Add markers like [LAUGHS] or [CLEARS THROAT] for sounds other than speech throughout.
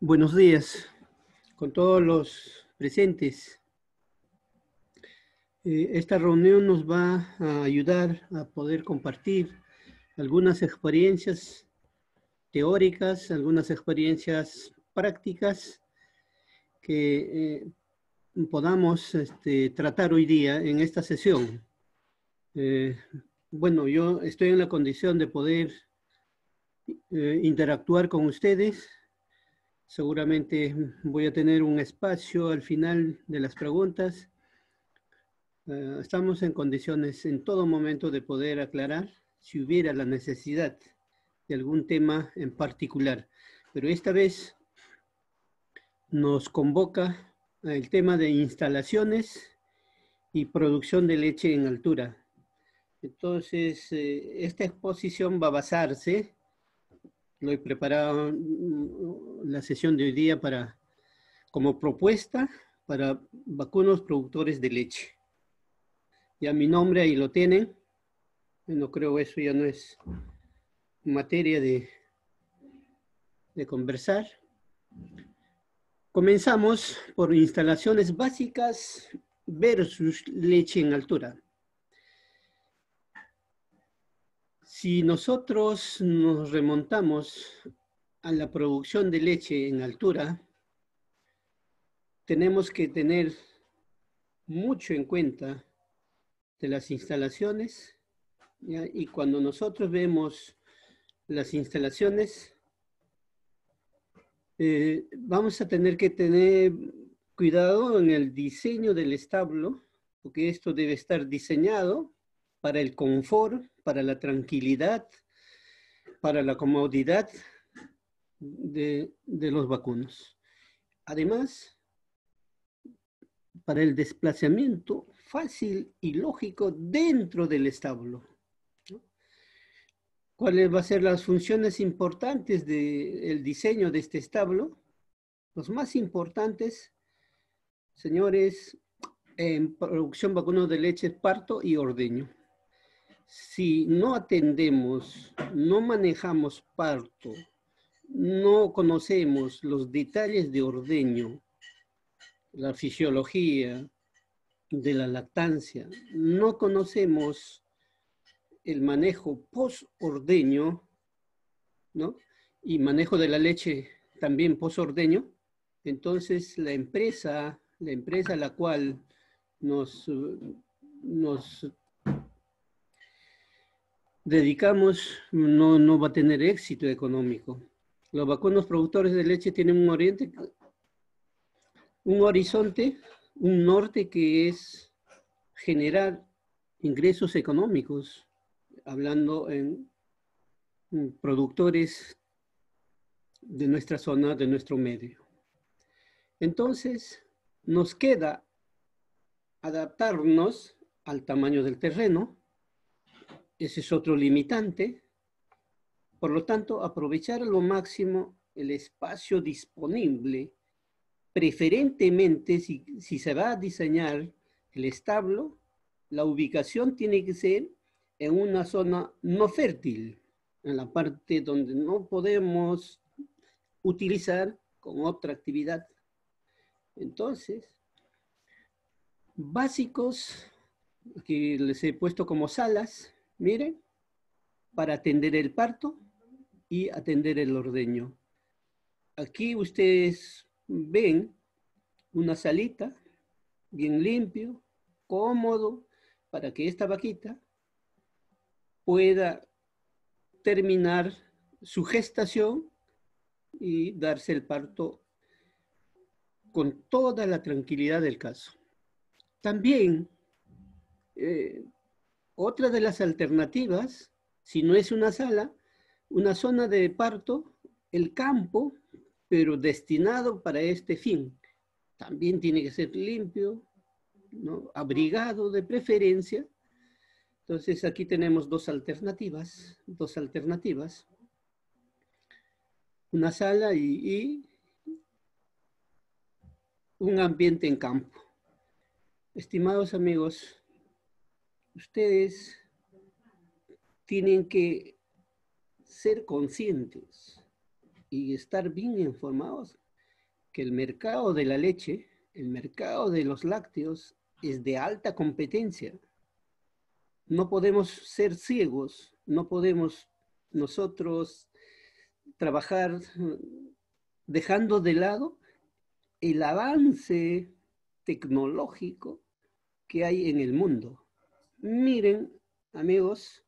Buenos días con todos los presentes. Eh, esta reunión nos va a ayudar a poder compartir algunas experiencias teóricas, algunas experiencias prácticas que eh, podamos este, tratar hoy día en esta sesión. Eh, bueno, yo estoy en la condición de poder interactuar con ustedes Seguramente voy a tener un espacio al final de las preguntas. Eh, estamos en condiciones en todo momento de poder aclarar si hubiera la necesidad de algún tema en particular. Pero esta vez nos convoca el tema de instalaciones y producción de leche en altura. Entonces, eh, esta exposición va a basarse lo he preparado mm, mm, la sesión de hoy día para, como propuesta para vacunos productores de leche. Ya mi nombre ahí lo tienen. No creo eso ya no es materia de, de conversar. Comenzamos por instalaciones básicas versus leche en altura. Si nosotros nos remontamos a la producción de leche en altura, tenemos que tener mucho en cuenta de las instalaciones. Y cuando nosotros vemos las instalaciones, eh, vamos a tener que tener cuidado en el diseño del establo, porque esto debe estar diseñado para el confort para la tranquilidad, para la comodidad de, los vacunos. Además, para el desplazamiento fácil y lógico dentro del establo. ¿Cuáles van a ser las funciones importantes del diseño de este establo? Los más importantes, señores, en producción vacuno de leche, parto y ordeño si no atendemos, no manejamos parto, no conocemos los detalles de ordeño, la fisiología de la lactancia, no conocemos el manejo post-ordeño, ¿no? Y manejo de la leche también post-ordeño, entonces la empresa, la empresa a la cual nos, nos dedicamos no, no va a tener éxito económico. Los vacunos productores de leche tienen un oriente, un horizonte, un norte que es generar ingresos económicos, hablando en productores de nuestra zona, de nuestro medio. Entonces, nos queda adaptarnos al tamaño del terreno, ese es otro limitante. Por lo tanto, aprovechar lo máximo el espacio disponible, preferentemente si, si se va a diseñar el establo, la ubicación tiene que ser en una zona no fértil, en la parte donde no podemos utilizar con otra actividad. Entonces, básicos que les he puesto como salas, miren, para atender el parto y atender el ordeño. Aquí ustedes ven una salita bien limpio, cómodo, para que esta vaquita pueda terminar su gestación y darse el parto con toda la tranquilidad del caso. También eh, otra de las alternativas, si no es una sala, una zona de parto, el campo, pero destinado para este fin. También tiene que ser limpio, ¿no? abrigado de preferencia. Entonces aquí tenemos dos alternativas, dos alternativas. Una sala y, y un ambiente en campo. Estimados amigos, ustedes tienen que ser conscientes y estar bien informados que el mercado de la leche, el mercado de los lácteos es de alta competencia. No podemos ser ciegos, no podemos nosotros trabajar mm, dejando de lado el avance tecnológico que hay en el mundo. Miren, amigos,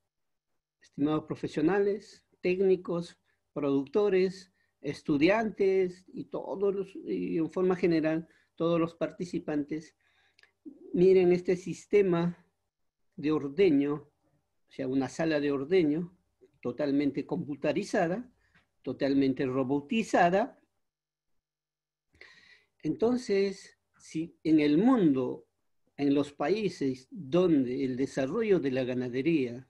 estimados profesionales, técnicos, productores, estudiantes y todos en forma general, todos los participantes, miren este sistema de ordeño, o sea, una sala de ordeño totalmente computarizada, totalmente robotizada. Entonces, si en el mundo en los países donde el desarrollo de la ganadería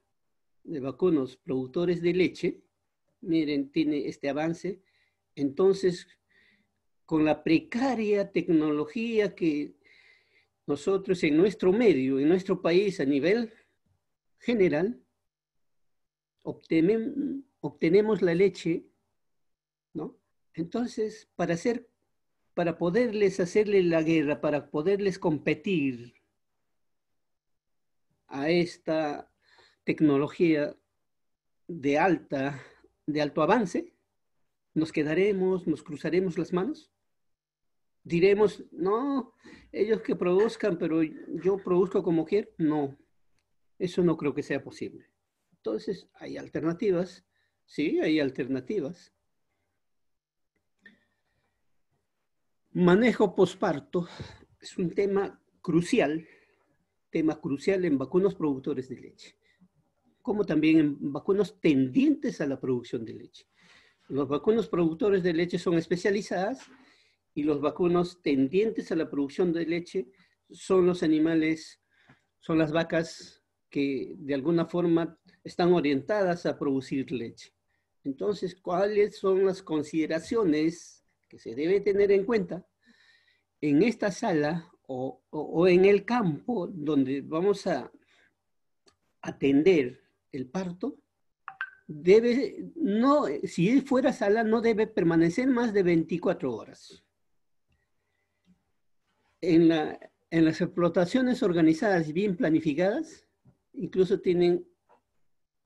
de vacunos productores de leche, miren, tiene este avance, entonces con la precaria tecnología que nosotros en nuestro medio, en nuestro país a nivel general, obtenemos la leche, ¿no? Entonces, para, hacer, para poderles hacerle la guerra, para poderles competir a esta tecnología de, alta, de alto avance, nos quedaremos, nos cruzaremos las manos, diremos, no, ellos que produzcan, pero yo produzco como quiero, no, eso no creo que sea posible. Entonces, hay alternativas, sí, hay alternativas. Manejo posparto es un tema crucial tema crucial en vacunos productores de leche, como también en vacunos tendientes a la producción de leche. Los vacunos productores de leche son especializadas y los vacunos tendientes a la producción de leche son los animales, son las vacas que de alguna forma están orientadas a producir leche. Entonces, ¿cuáles son las consideraciones que se debe tener en cuenta en esta sala o, en el campo donde vamos a atender el parto, debe, no, si fuera sala, no debe permanecer más de 24 horas. En, en las explotaciones organizadas y bien planificadas, incluso tienen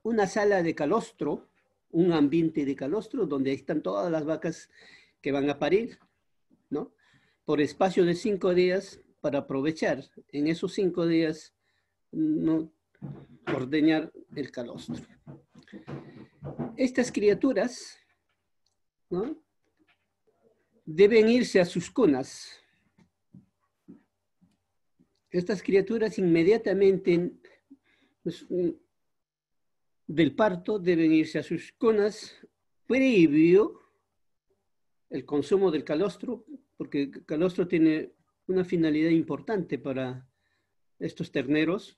una sala de calostro, un ambiente de calostro, donde están todas las vacas que van a parir, ¿no? Por espacio de cinco días para aprovechar en esos cinco días no ordeñar el calostro. Estas criaturas deben irse a sus cunas. Estas criaturas inmediatamente pues, del parto deben irse a sus conas. previo el consumo del calostro, porque el calostro tiene una finalidad importante para estos terneros.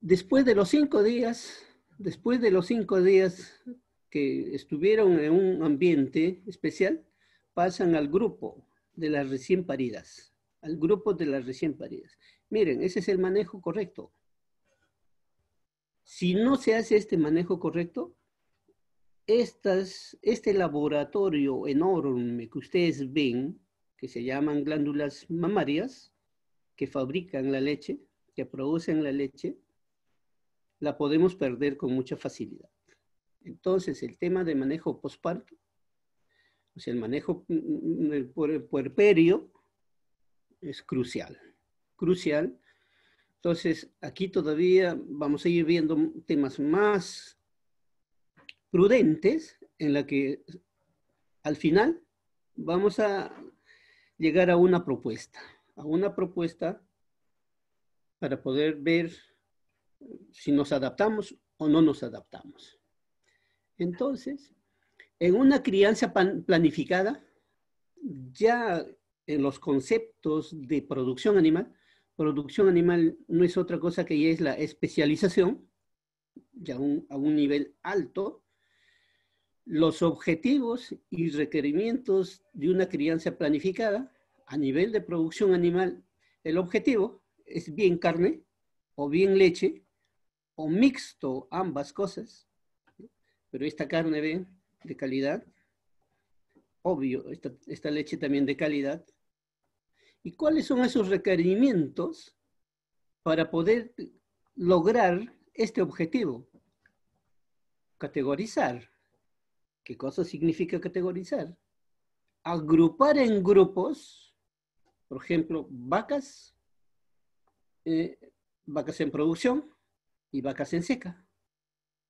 Después de los cinco días, después de los cinco días que estuvieron en un ambiente especial, pasan al grupo de las recién paridas, al grupo de las recién paridas. Miren, ese es el manejo correcto. Si no se hace este manejo correcto, estas, este laboratorio enorme que ustedes ven, que se llaman glándulas mamarias, que fabrican la leche, que producen la leche, la podemos perder con mucha facilidad. Entonces, el tema de manejo posparto, o sea, el manejo mm, mm, puerperio, es crucial, crucial. Entonces, aquí todavía vamos a ir viendo temas más prudentes en la que al final vamos a llegar a una propuesta, a una propuesta para poder ver si nos adaptamos o no nos adaptamos. Entonces, en una crianza planificada, ya en los conceptos de producción animal, producción animal no es otra cosa que ya es la especialización, ya a un nivel alto, los objetivos y requerimientos de una crianza planificada a nivel de producción animal. El objetivo es bien carne o bien leche o mixto ambas cosas, pero esta carne bien de calidad, obvio, esta, esta leche también de calidad. ¿Y cuáles son esos requerimientos para poder lograr este objetivo? Categorizar ¿Qué cosa significa categorizar? Agrupar en grupos, por ejemplo, vacas, eh, vacas en producción y vacas en seca.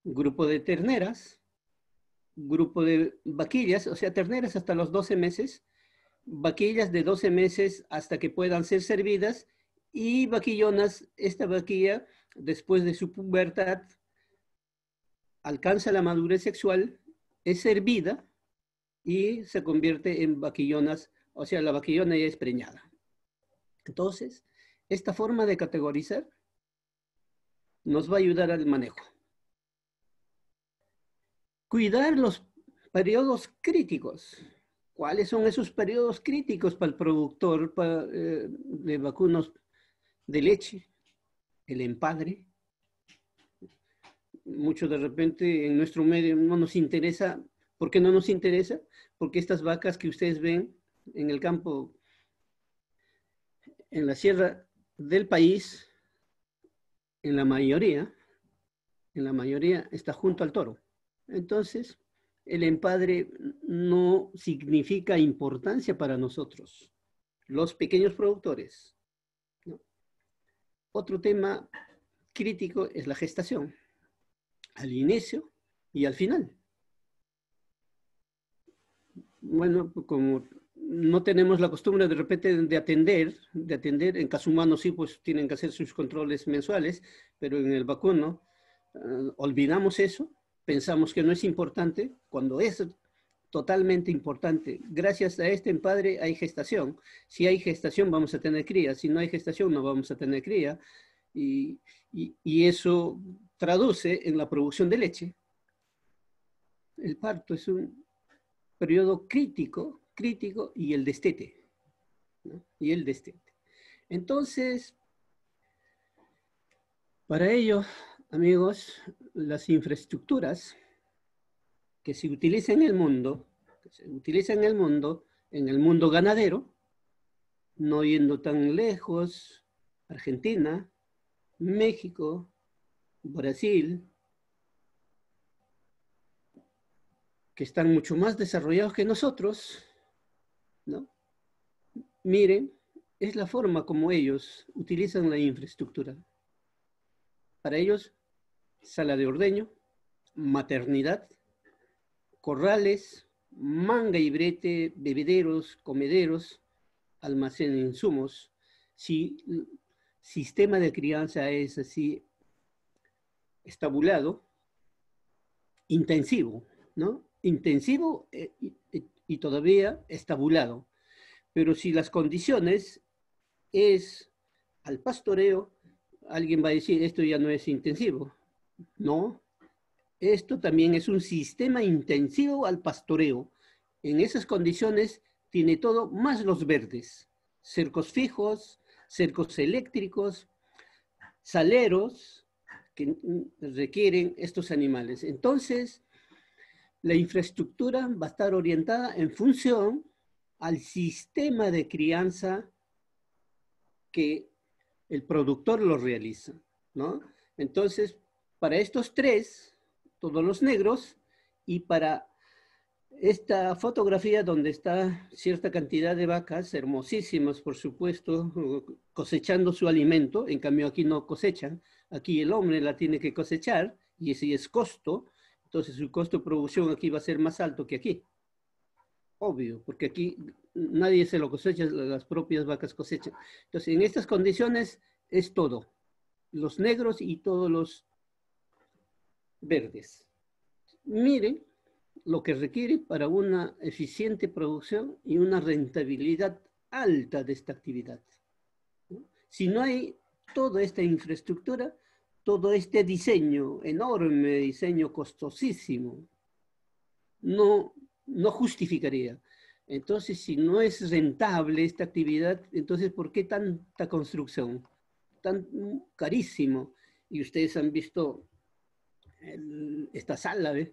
Grupo de terneras, grupo de vaquillas, o sea, terneras hasta los 12 meses, vaquillas de 12 meses hasta que puedan ser servidas y vaquillonas, esta vaquilla, después de su pubertad, alcanza la madurez sexual es hervida y se convierte en vaquillonas, o sea, la vaquillona ya es preñada. Entonces, esta forma de categorizar nos va a ayudar al manejo. Cuidar los periodos críticos. ¿Cuáles son esos periodos críticos para el productor eh, de vacunos de leche? El empadre, mucho de repente en nuestro medio no nos interesa. ¿Por qué no nos interesa? Porque estas vacas que ustedes ven en el campo, en la sierra del país, en la mayoría, en la mayoría está junto al toro. Entonces, el empadre no significa importancia para nosotros, los pequeños productores. Otro tema crítico es la gestación al inicio y al final. Bueno, como no tenemos la costumbre de repente de atender, de atender, en caso humano sí, pues tienen que hacer sus controles mensuales, pero en el vacuno eh, olvidamos eso, pensamos que no es importante, cuando es totalmente importante. Gracias a este empadre hay gestación. Si hay gestación vamos a tener cría, si no hay gestación no vamos a tener cría. y, y eso traduce en la producción de leche. El parto es un periodo crítico, crítico y el destete. Y el destete. Entonces, para ello, amigos, las infraestructuras que se utilizan en el mundo, que se utilizan en el mundo, en el mundo ganadero, no yendo tan lejos, Argentina, México, Brasil, que están mucho más desarrollados que nosotros, Miren, es la forma como ellos utilizan la infraestructura. Para ellos, sala de ordeño, maternidad, corrales, manga y brete, bebederos, comederos, almacén de insumos. Si sistema de crianza es así, estabulado, intensivo, ¿no? Intensivo eh, y, y, todavía estabulado. Pero si las condiciones es al pastoreo, alguien va a decir, esto ya no es intensivo. No, esto también es un sistema intensivo al pastoreo. En esas condiciones tiene todo, más los verdes, cercos fijos, cercos eléctricos, saleros, que requieren estos animales. Entonces, la infraestructura va a estar orientada en función al sistema de crianza que el productor lo realiza, ¿no? Entonces, para estos tres, todos los negros, y para esta fotografía donde está cierta cantidad de vacas, hermosísimas por supuesto, cosechando su alimento, en cambio aquí no cosechan, aquí el hombre la tiene que cosechar y si es costo, entonces su costo de producción aquí va a ser más alto que aquí. Obvio, porque aquí nadie se lo cosecha, las propias vacas cosechan. Entonces, en estas condiciones es todo. Los negros y todos los verdes. Miren lo que requiere para una eficiente producción y una rentabilidad alta de esta actividad. Si no hay toda esta infraestructura, todo este diseño, enorme diseño costosísimo, no, no justificaría. Entonces, si no es rentable esta actividad, entonces, ¿por qué tanta construcción? Tan carísimo. Y ustedes han visto esta sala, ¿ves?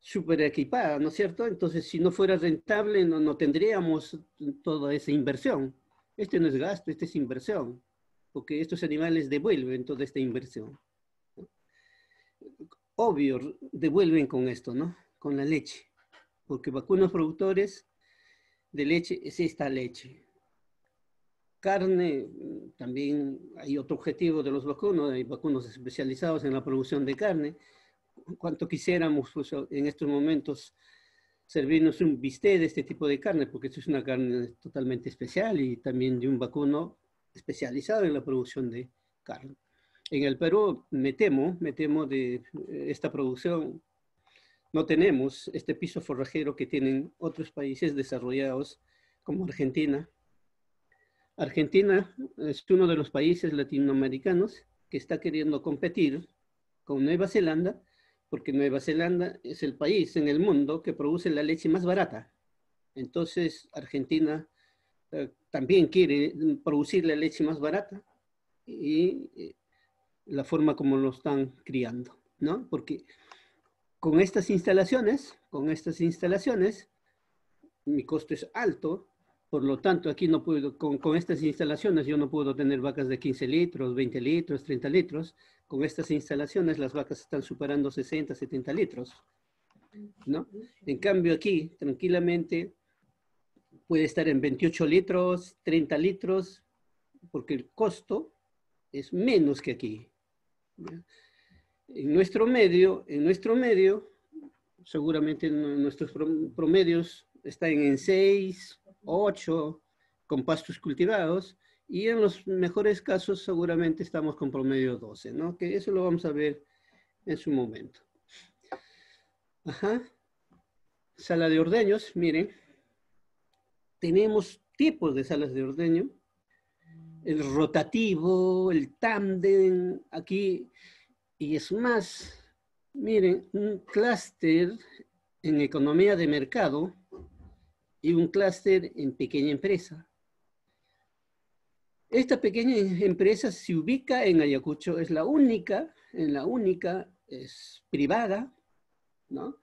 Súper equipada, ¿no es cierto? Entonces, si no fuera rentable, no tendríamos toda esa inversión. Este no es gasto, este es inversión, porque estos animales devuelven toda esta inversión. Obvio, devuelven con esto, ¿no? Con la leche, porque vacunos productores de leche es esta leche. Carne, también hay otro objetivo de los vacunos, hay vacunos especializados en la producción de carne. Cuanto quisiéramos pues, en estos momentos servirnos un bistec de este tipo de carne, porque esto es una carne totalmente especial y también de un vacuno especializado en la producción de carne. En el Perú, me temo, me temo de eh, esta producción, no tenemos este piso forrajero que tienen otros países desarrollados como Argentina. Argentina es uno de los países latinoamericanos que está queriendo competir con Nueva Zelanda porque Nueva Zelanda es el país en el mundo que produce la leche más barata. Entonces Argentina eh, también quiere producir la leche más barata y eh, la forma como lo están criando, ¿no? Porque con estas instalaciones, con estas instalaciones, mi costo es alto, por lo tanto aquí no puedo, con, con estas instalaciones yo no puedo tener vacas de 15 litros, 20 litros, 30 litros, con estas instalaciones las vacas están superando 60, 70 litros, ¿no? En cambio aquí, tranquilamente, puede estar en 28 litros, 30 litros, porque el costo es menos que aquí. En nuestro medio, en nuestro medio, seguramente nuestros promedios están en 6, 8, con pastos cultivados, y en los mejores casos seguramente estamos con promedio 12, ¿no? Que eso lo vamos a ver en su momento. Ajá. Sala de ordeños, miren. Tenemos tipos de salas de ordeño. El rotativo, el tándem, aquí. Y es más, miren, un clúster en economía de mercado y un clúster en pequeña empresa. Esta pequeña empresa se ubica en Ayacucho, es la única, en la única, es privada, ¿no?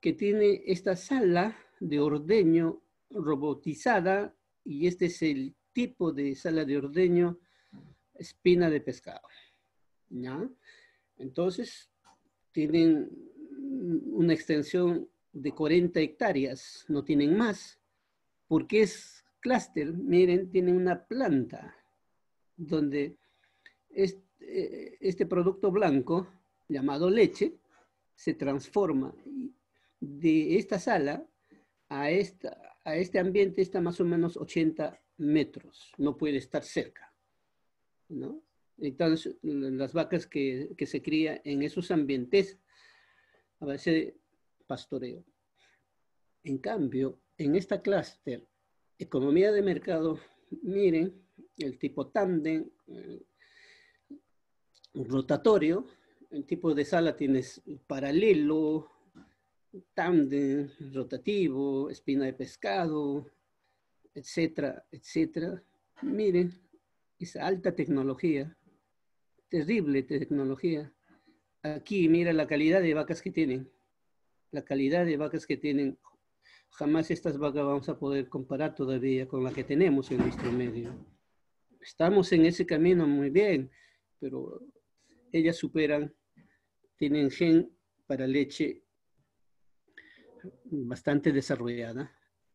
que tiene esta sala de ordeño robotizada y este es el tipo de sala de ordeño espina de pescado. ¿ya? Entonces, tienen una extensión de 40 hectáreas, no tienen más, porque es clúster, miren, tienen una planta, donde eh, este, producto blanco llamado leche se transforma de esta sala a, este ambiente está más o menos 80 metros, no puede estar cerca. ¿no? Entonces, las vacas que, se crían en esos ambientes a veces pastoreo. En cambio, en esta clúster, economía de mercado, miren, el tipo tándem, eh, rotatorio, el tipo de sala tienes paralelo, tándem, rotativo, espina de pescado, etcétera, etcétera. Miren, es alta tecnología, terrible tecnología. Aquí, mira la calidad de vacas que tienen, la calidad de vacas que tienen. Jamás estas vacas vamos a poder comparar todavía con la que tenemos en nuestro medio estamos en ese camino muy bien, pero ellas superan, tienen gen para leche bastante desarrollada.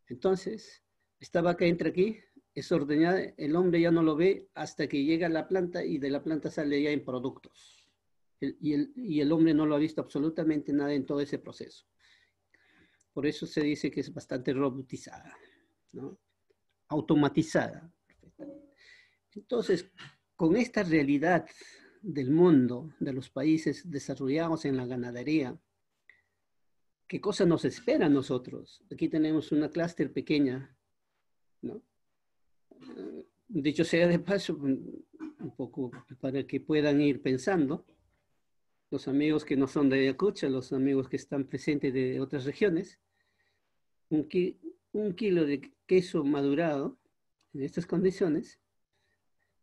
Entonces, esta vaca entra aquí, es ordeñada, el hombre ya no lo ve hasta que llega a la planta y de la planta sale ya en productos. y, el, hombre no lo ha visto absolutamente nada en todo ese proceso. Por eso se dice que es bastante robotizada, ¿no? automatizada. Entonces, con esta realidad del mundo, de los países desarrollados en la ganadería, ¿qué cosa nos espera a nosotros? Aquí tenemos una clúster pequeña, ¿no? Eh, dicho sea de paso, un poco para que puedan ir pensando, los amigos que no son de Ayacucho, los amigos que están presentes de otras regiones, un kilo de queso madurado en estas condiciones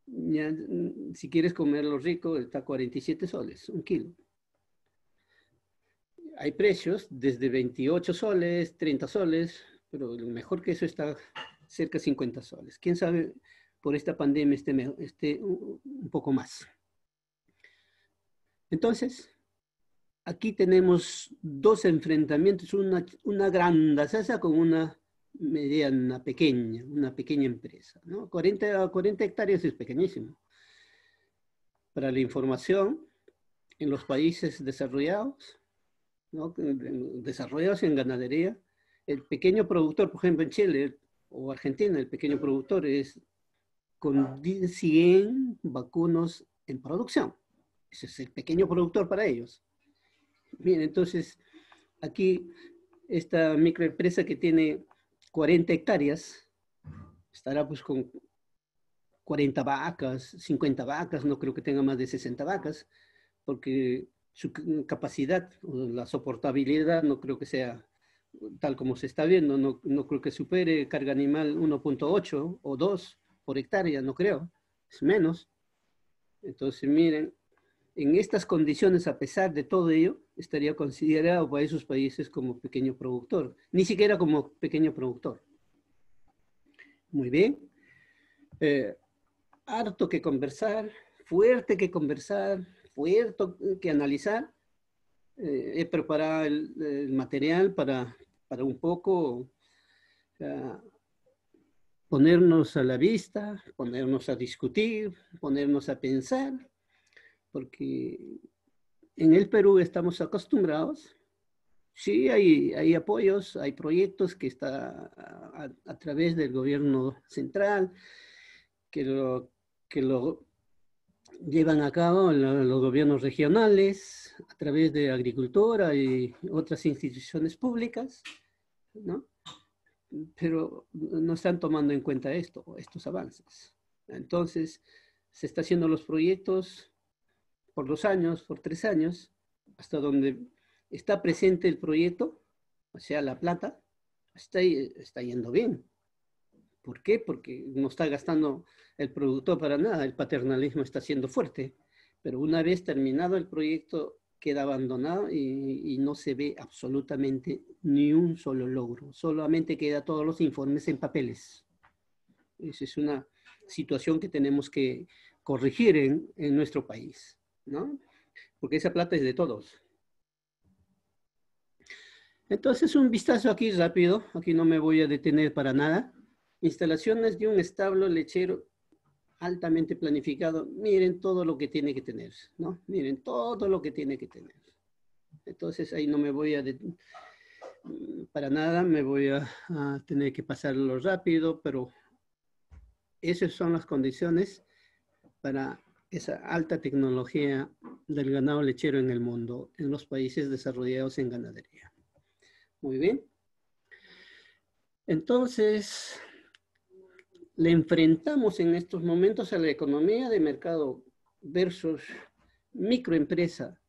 Mm, si quieres comerlo rico, está 47 soles, un kilo. Hay precios desde 28 soles, 30 soles, pero lo mejor que eso está cerca de 50 soles. ¿Quién sabe por esta pandemia esté, esté un poco más? Entonces, aquí tenemos dos enfrentamientos, una, una grandazasa con una mediana, pequeña, una pequeña empresa. ¿no? 40, 40 hectáreas es pequeñísimo. Para la información, en los países desarrollados, ¿no? desarrollados en ganadería, el pequeño productor, por ejemplo en Chile o Argentina, el pequeño productor es con 100 vacunos en producción. Ese es el pequeño productor para ellos. Bien, entonces aquí esta microempresa que tiene 40 hectáreas, estará pues con 40 vacas, 50 vacas, no creo que tenga más de 60 vacas, porque su capacidad, la soportabilidad no creo que sea tal como se está viendo, no, creo que supere carga animal 1.8 o 2 por hectárea, no creo, es menos. Entonces, miren, en estas condiciones, a pesar de todo ello, estaría considerado para esos países como pequeño productor, ni siquiera como pequeño productor. Muy bien. Eh, harto que conversar, fuerte que conversar, fuerte que analizar. Eh, he preparado el, material para, para un poco eh, ponernos a la vista, ponernos a discutir, ponernos a pensar, porque en el Perú estamos acostumbrados. Sí, hay, hay apoyos, hay proyectos que está a, través del gobierno central, que lo, que lo llevan a cabo los, los gobiernos regionales, a través de agricultura y otras instituciones públicas, ¿no? Pero no están tomando en cuenta esto, estos avances. Entonces, se están haciendo los proyectos, por dos años, por tres años, hasta donde está presente el proyecto, o sea, la plata, está, yendo bien. ¿Por qué? Porque no está gastando el productor para nada, el paternalismo está siendo fuerte, pero una vez terminado el proyecto queda abandonado y, no se ve absolutamente ni un solo logro, solamente queda todos los informes en papeles. Esa es una situación que tenemos que corregir en nuestro país. ¿no? Porque esa plata es de todos. Entonces, un vistazo aquí rápido, aquí no me voy a detener para nada. Instalaciones de un establo lechero altamente planificado. Miren todo lo que tiene que tener, ¿no? Miren todo lo que tiene que tener. Entonces, ahí no me voy a detener para nada, me voy a, a, tener que pasarlo rápido, pero esas son las condiciones para esa alta tecnología del ganado lechero en el mundo, en los países desarrollados en ganadería. Muy bien. Entonces, le enfrentamos en estos momentos a la economía de mercado versus microempresa.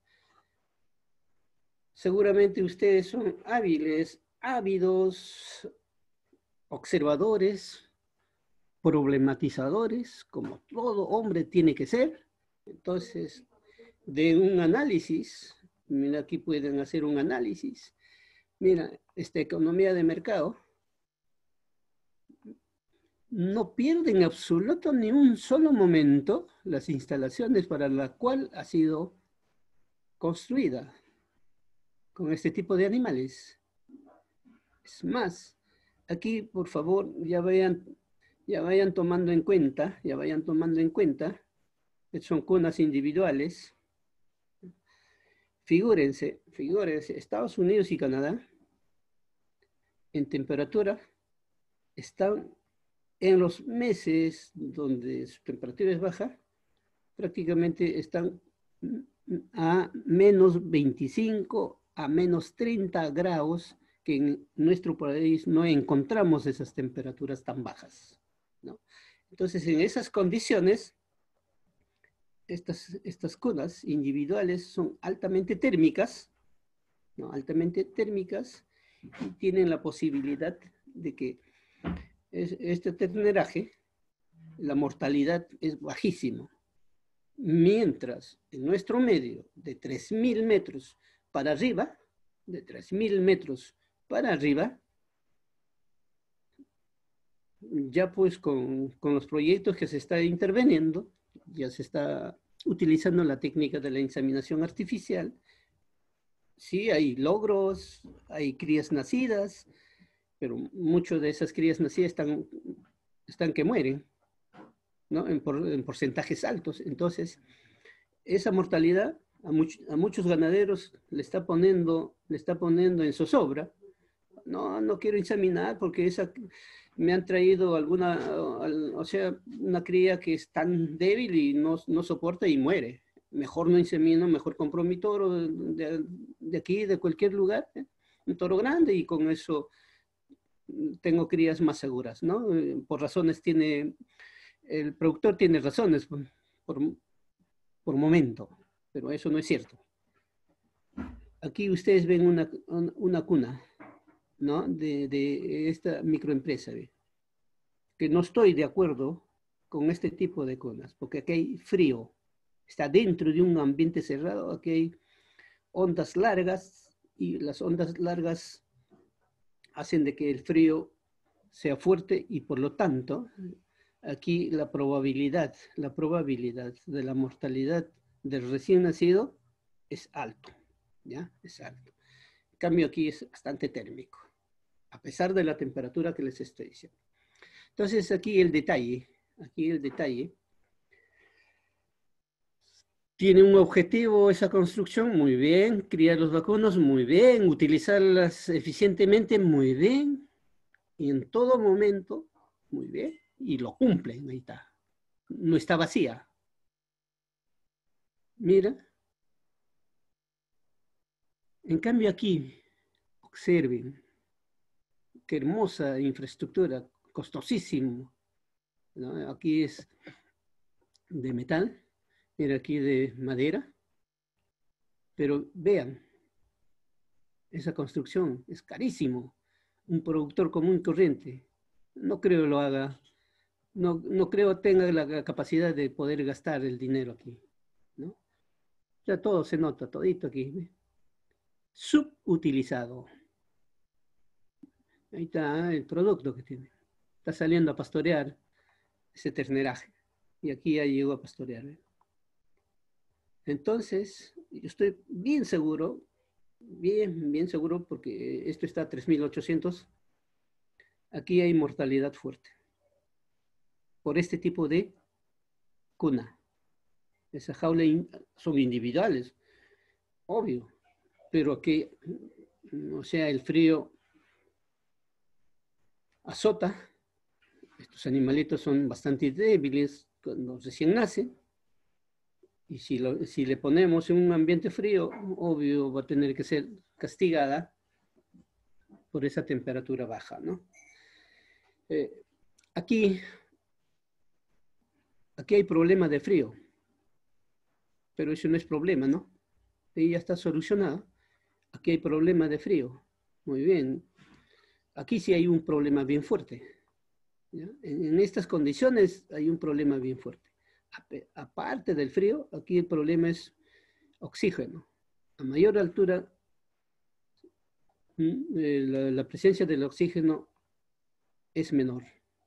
Seguramente ustedes son hábiles, ávidos, observadores problematizadores, como todo hombre tiene que ser. Entonces, de un análisis, mira, aquí pueden hacer un análisis. Mira, esta economía de mercado no pierden absoluto ni un solo momento las instalaciones para la cual ha sido construida con este tipo de animales. Es más, aquí, por favor, ya vean ya vayan tomando en cuenta, ya vayan tomando en cuenta, que son cunas individuales. Figúrense, figúrense, Estados Unidos y Canadá en temperatura están en los meses donde su temperatura es baja, prácticamente están a menos 25 a menos 30 grados, que en nuestro país no encontramos esas temperaturas tan bajas. Entonces, en esas condiciones, estas, estas cunas individuales son altamente térmicas, altamente térmicas, y tienen la posibilidad de que este terneraje, la mortalidad es bajísima. Mientras en nuestro medio, de 3.000 metros para arriba, de 3.000 metros para arriba, ya pues con, con, los proyectos que se está interveniendo, ya se está utilizando la técnica de la inseminación artificial, sí, hay logros, hay crías nacidas, pero muchas de esas crías nacidas están, están que mueren, ¿no? En, porcentajes altos. Entonces, esa mortalidad a, a, muchos ganaderos le está poniendo, le está poniendo en zozobra. No, no quiero inseminar porque esa me han traído alguna, o sea, una cría que es tan débil y no, soporta y muere. Mejor no insemino, mejor compro mi toro de, aquí, de cualquier lugar, ¿eh? un toro grande y con eso tengo crías más seguras, ¿no? Eh, por razones tiene, el productor tiene razones por, por momento, pero eso no es cierto. Aquí ustedes ven una cuna de, esta microempresa. Que no estoy de acuerdo con este tipo de conas porque aquí hay frío, está dentro de un ambiente cerrado, aquí hay ondas largas y las ondas largas hacen de que el frío sea fuerte y por lo tanto aquí la probabilidad, la probabilidad de la mortalidad del recién nacido es alto, ¿ya? Es alto. cambio aquí es bastante térmico a pesar de la temperatura que les estoy diciendo. Entonces aquí el detalle, aquí el detalle. Tiene un objetivo esa construcción, muy bien. Criar los vacunos, muy bien. Utilizarlas eficientemente, muy bien. Y en todo momento, muy bien. Y lo cumplen, ahí está. No está vacía. Mira. En cambio aquí, observen, qué hermosa infraestructura, costosísimo. Aquí es de metal, era aquí de madera, pero vean, esa construcción es carísimo. Un productor común corriente, no creo lo haga, no, creo tenga la capacidad de poder gastar el dinero aquí. Ya todo se nota, todito aquí. Subutilizado. Ahí está el producto que tiene. Está saliendo a pastorear ese terneraje. Y aquí ya llegó a pastorear. ¿eh? Entonces, yo estoy bien seguro, bien, bien seguro, porque esto está a 3.800. Aquí hay mortalidad fuerte. Por este tipo de cuna. esa jaula son individuales, obvio, pero aquí, o sea, el frío azota. Estos animalitos son bastante débiles cuando recién nacen. Y si, si le ponemos en un ambiente frío, obvio va a tener que ser castigada por esa temperatura baja, ¿no? Eh, aquí, aquí hay problema de frío, pero eso no es problema, ¿no? Y ya está solucionado. Aquí hay problema de frío. Muy bien. Aquí sí hay un problema bien fuerte. En, estas condiciones hay un problema bien fuerte. aparte del frío, aquí el problema es oxígeno. A mayor altura, eh, la, presencia del oxígeno es menor.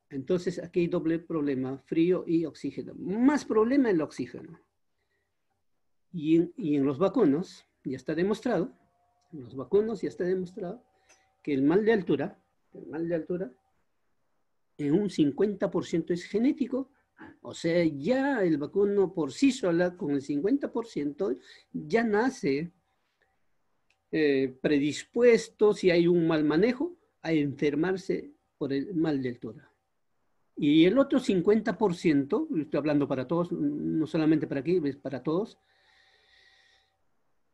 Entonces aquí hay doble problema, frío y oxígeno. Más problema el oxígeno. Y y en los vacunos, ya está demostrado, en los vacunos ya está demostrado que el mal de altura, el mal de altura, en un 50% es genético, o sea, ya el vacuno por sí sola, con el 50%, ya nace eh, predispuesto, si hay un mal manejo, a enfermarse por el mal de altura. Y el otro 50%, estoy hablando para todos, no solamente para aquí, es para todos,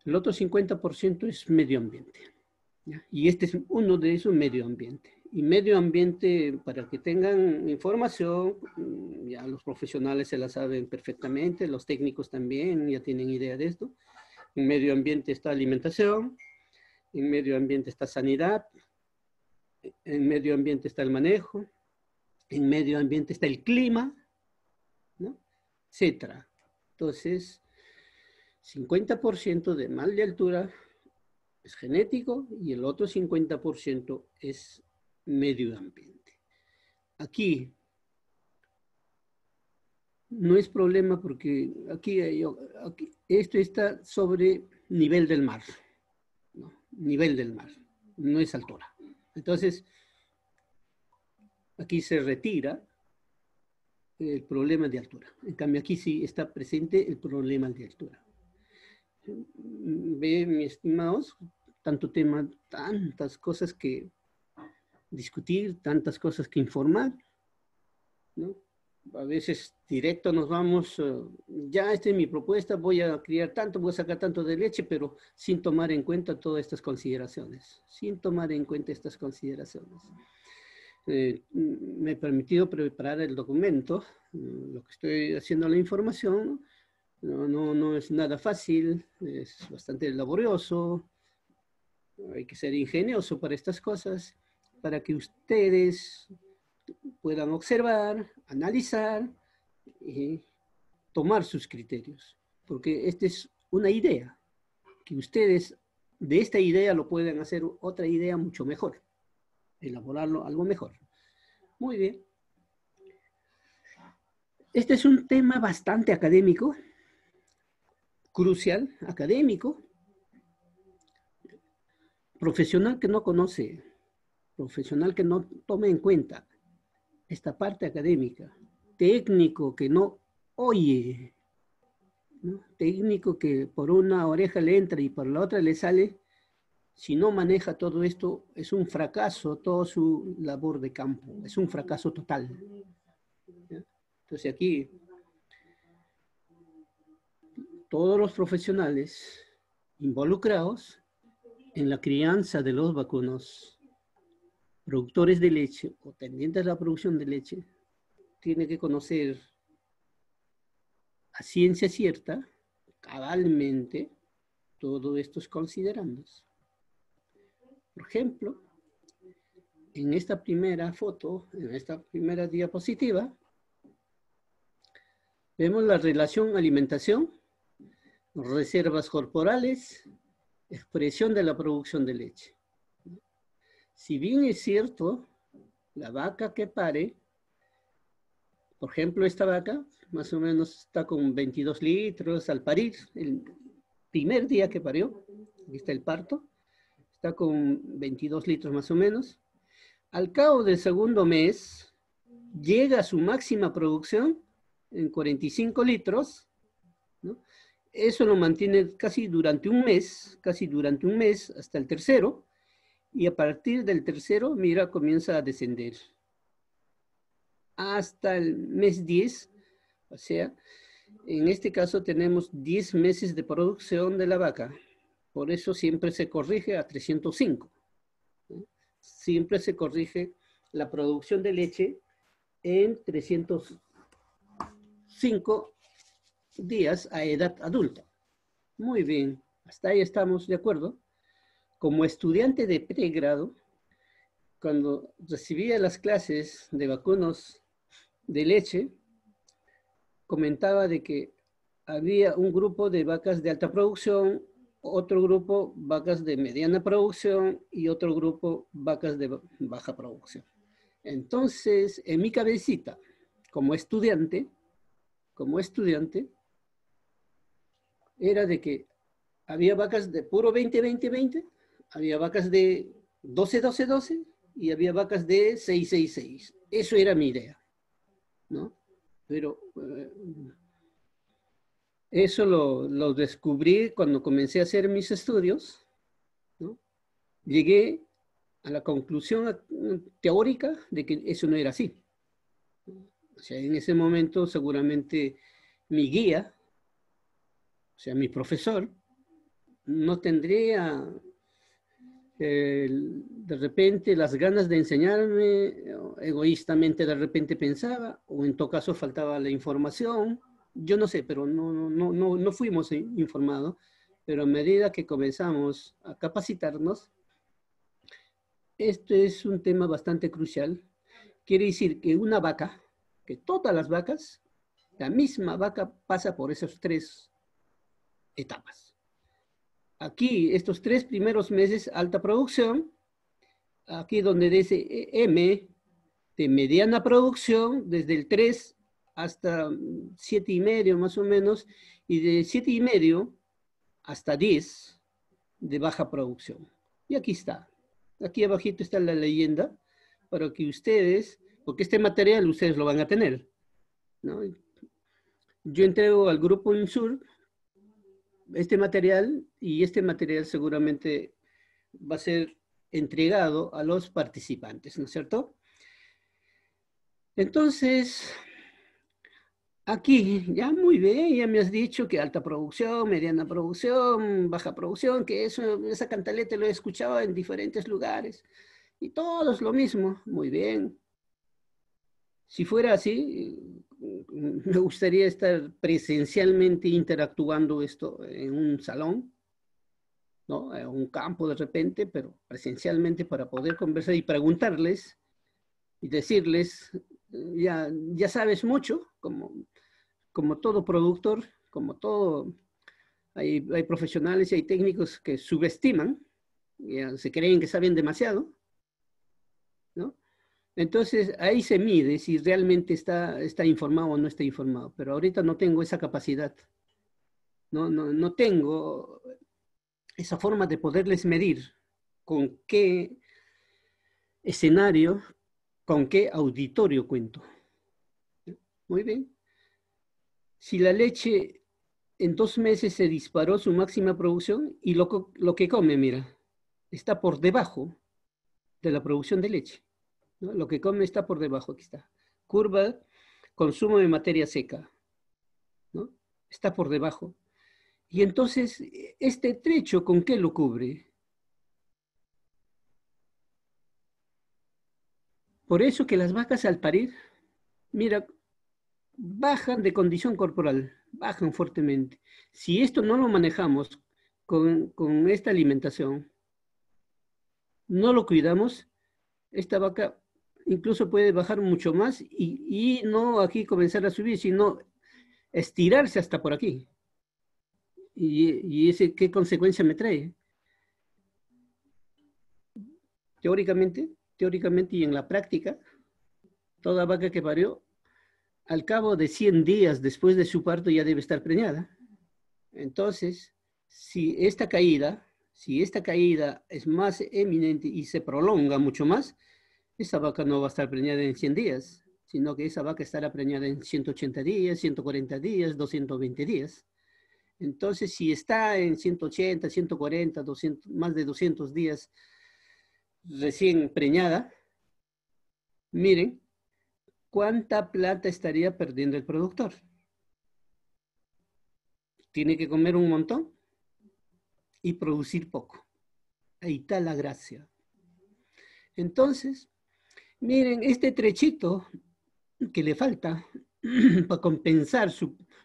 el otro 50% es medio ambiente. Y este es uno de esos medio ambiente. Y medio ambiente, para que tengan información, mm, ya los profesionales se la saben perfectamente, los técnicos también ya tienen idea de esto. En medio ambiente está alimentación, en medio ambiente está sanidad, en medio ambiente está el manejo, en medio ambiente está el clima, ¿no? etcétera. Entonces, 50% de mal de altura es genético y el otro 50% es medio ambiente. Aquí no es problema porque aquí, esto está sobre nivel del mar, nivel del mar, no es altura. Entonces, aquí se retira el problema de altura. En cambio, aquí sí está presente el problema de altura ve, mis estimados, tanto tema, tantas cosas que discutir, tantas cosas que informar, ¿no? A veces directo nos vamos, eh, ya esta es mi propuesta, voy a criar tanto, voy a sacar tanto de leche, pero sin tomar en cuenta todas estas consideraciones, sin tomar en cuenta estas consideraciones. Eh, me he permitido preparar el documento, lo que estoy haciendo la información, no, no, es nada fácil, es bastante laborioso, hay que ser ingenioso para estas cosas, para que ustedes puedan observar, analizar y tomar sus criterios. Porque esta es una idea, que ustedes de esta idea lo pueden hacer otra idea mucho mejor, elaborarlo algo mejor. Muy bien. Este es un tema bastante académico, crucial académico, profesional que no conoce, profesional que no toma en cuenta esta parte académica, técnico que no oye, técnico que por una oreja le entra y por la otra le sale, si no maneja todo esto, es un fracaso toda su labor de campo, es un fracaso total. Entonces aquí todos los profesionales involucrados en la crianza de los vacunos, productores de leche o tendientes a la producción de leche, tiene que conocer a ciencia cierta, cabalmente, todos estos considerandos. Por ejemplo, en esta primera foto, en esta primera diapositiva, vemos la relación alimentación reservas corporales, expresión de la producción de leche. Si bien es cierto, la vaca que pare, por ejemplo, esta vaca, más o menos está con 22 litros al parir, el primer día que parió, aquí está el parto, está con 22 litros más o menos. Al cabo del segundo mes, llega a su máxima producción en 45 litros eso lo mantiene casi durante un mes, casi durante un mes hasta el tercero, y a partir del tercero, mira, comienza a descender. Hasta el mes 10, o sea, en este caso tenemos 10 meses de producción de la vaca. Por eso siempre se corrige a 305. Siempre se corrige la producción de leche en 305 días a edad adulta. Muy bien, hasta ahí estamos de acuerdo. Como estudiante de pregrado, cuando recibía las clases de vacunos de leche, comentaba de que había un grupo de vacas de alta producción, otro grupo vacas de mediana producción y otro grupo vacas de baja producción. Entonces, en mi cabecita, como estudiante, como estudiante, era de que había vacas de puro 20-20-20, había vacas de 12-12-12 y había vacas de 6-6-6. Eso era mi idea, ¿no? Pero eh, eso lo, descubrí cuando comencé a hacer mis estudios, Llegué a la conclusión eh, teórica de que eso no era así. O sea, en ese momento seguramente mi guía o sea, mi profesor, no tendría eh, de repente las ganas de enseñarme, eh, egoístamente de repente pensaba, o en todo caso faltaba la información, yo no sé, pero no, no, no, no fuimos informados, pero a medida que comenzamos a capacitarnos, esto es un tema bastante crucial. Quiere decir que una vaca, que todas las vacas, la misma vaca pasa por esos tres etapas. Aquí, estos tres primeros meses, alta producción, aquí donde dice M, de mediana producción, desde el 3 hasta 7 y medio más o menos, y de 7 y medio hasta 10 de baja producción. Y aquí está. Aquí abajito está la leyenda para que ustedes, porque este material ustedes lo van a tener. Yo entrego al grupo INSUR este material y este material seguramente va a ser entregado a los participantes, ¿no es cierto? Entonces, aquí, ya muy bien, ya me has dicho que alta producción, mediana producción, baja producción, que eso, esa cantaleta lo he escuchado en diferentes lugares, y todos lo mismo, muy bien. Si fuera así, [LAUGHS] me gustaría estar presencialmente interactuando esto en un salón, ¿no? En eh, un campo de repente, pero presencialmente para poder conversar y preguntarles y decirles, eh, ya, ya sabes mucho, como, como todo productor, como todo, hay, hay profesionales y hay técnicos que subestiman, ya, se creen que saben demasiado, entonces, ahí se mide si realmente está, está informado o no está informado, pero ahorita no tengo esa capacidad. No, no, no tengo esa forma de poderles medir con qué escenario, con qué auditorio cuento. Muy bien. Si la leche en dos meses se disparó su máxima producción y lo, lo que come, mira, está por debajo de la producción de leche. Lo que come está por debajo, aquí está. Curva, consumo de materia seca, ¿no? Está por debajo. Y entonces, este trecho, ¿con qué lo cubre? Por eso que las vacas al parir, mira, bajan de condición corporal, bajan fuertemente. Si esto no lo manejamos con, con esta alimentación, no lo cuidamos, esta vaca incluso puede bajar mucho más y, no aquí comenzar a subir, sino estirarse hasta por aquí. Y, y ese, ¿qué consecuencia me trae? Teóricamente, teóricamente y en la práctica, toda vaca que parió, al cabo de 100 días después de su parto ya debe estar preñada. Entonces, si esta caída, si esta caída es más eminente y se prolonga mucho más, esa vaca no va a estar preñada en 100 días, sino que esa vaca estará preñada en 180 días, 140 días, 220 días. Entonces, si está en 180, 140, 200, más de 200 días recién preñada, miren cuánta plata estaría perdiendo el productor. Tiene que comer un montón y producir poco. Ahí está la gracia. Entonces, Miren, este trechito que le falta [CLEARS THROAT] para compensar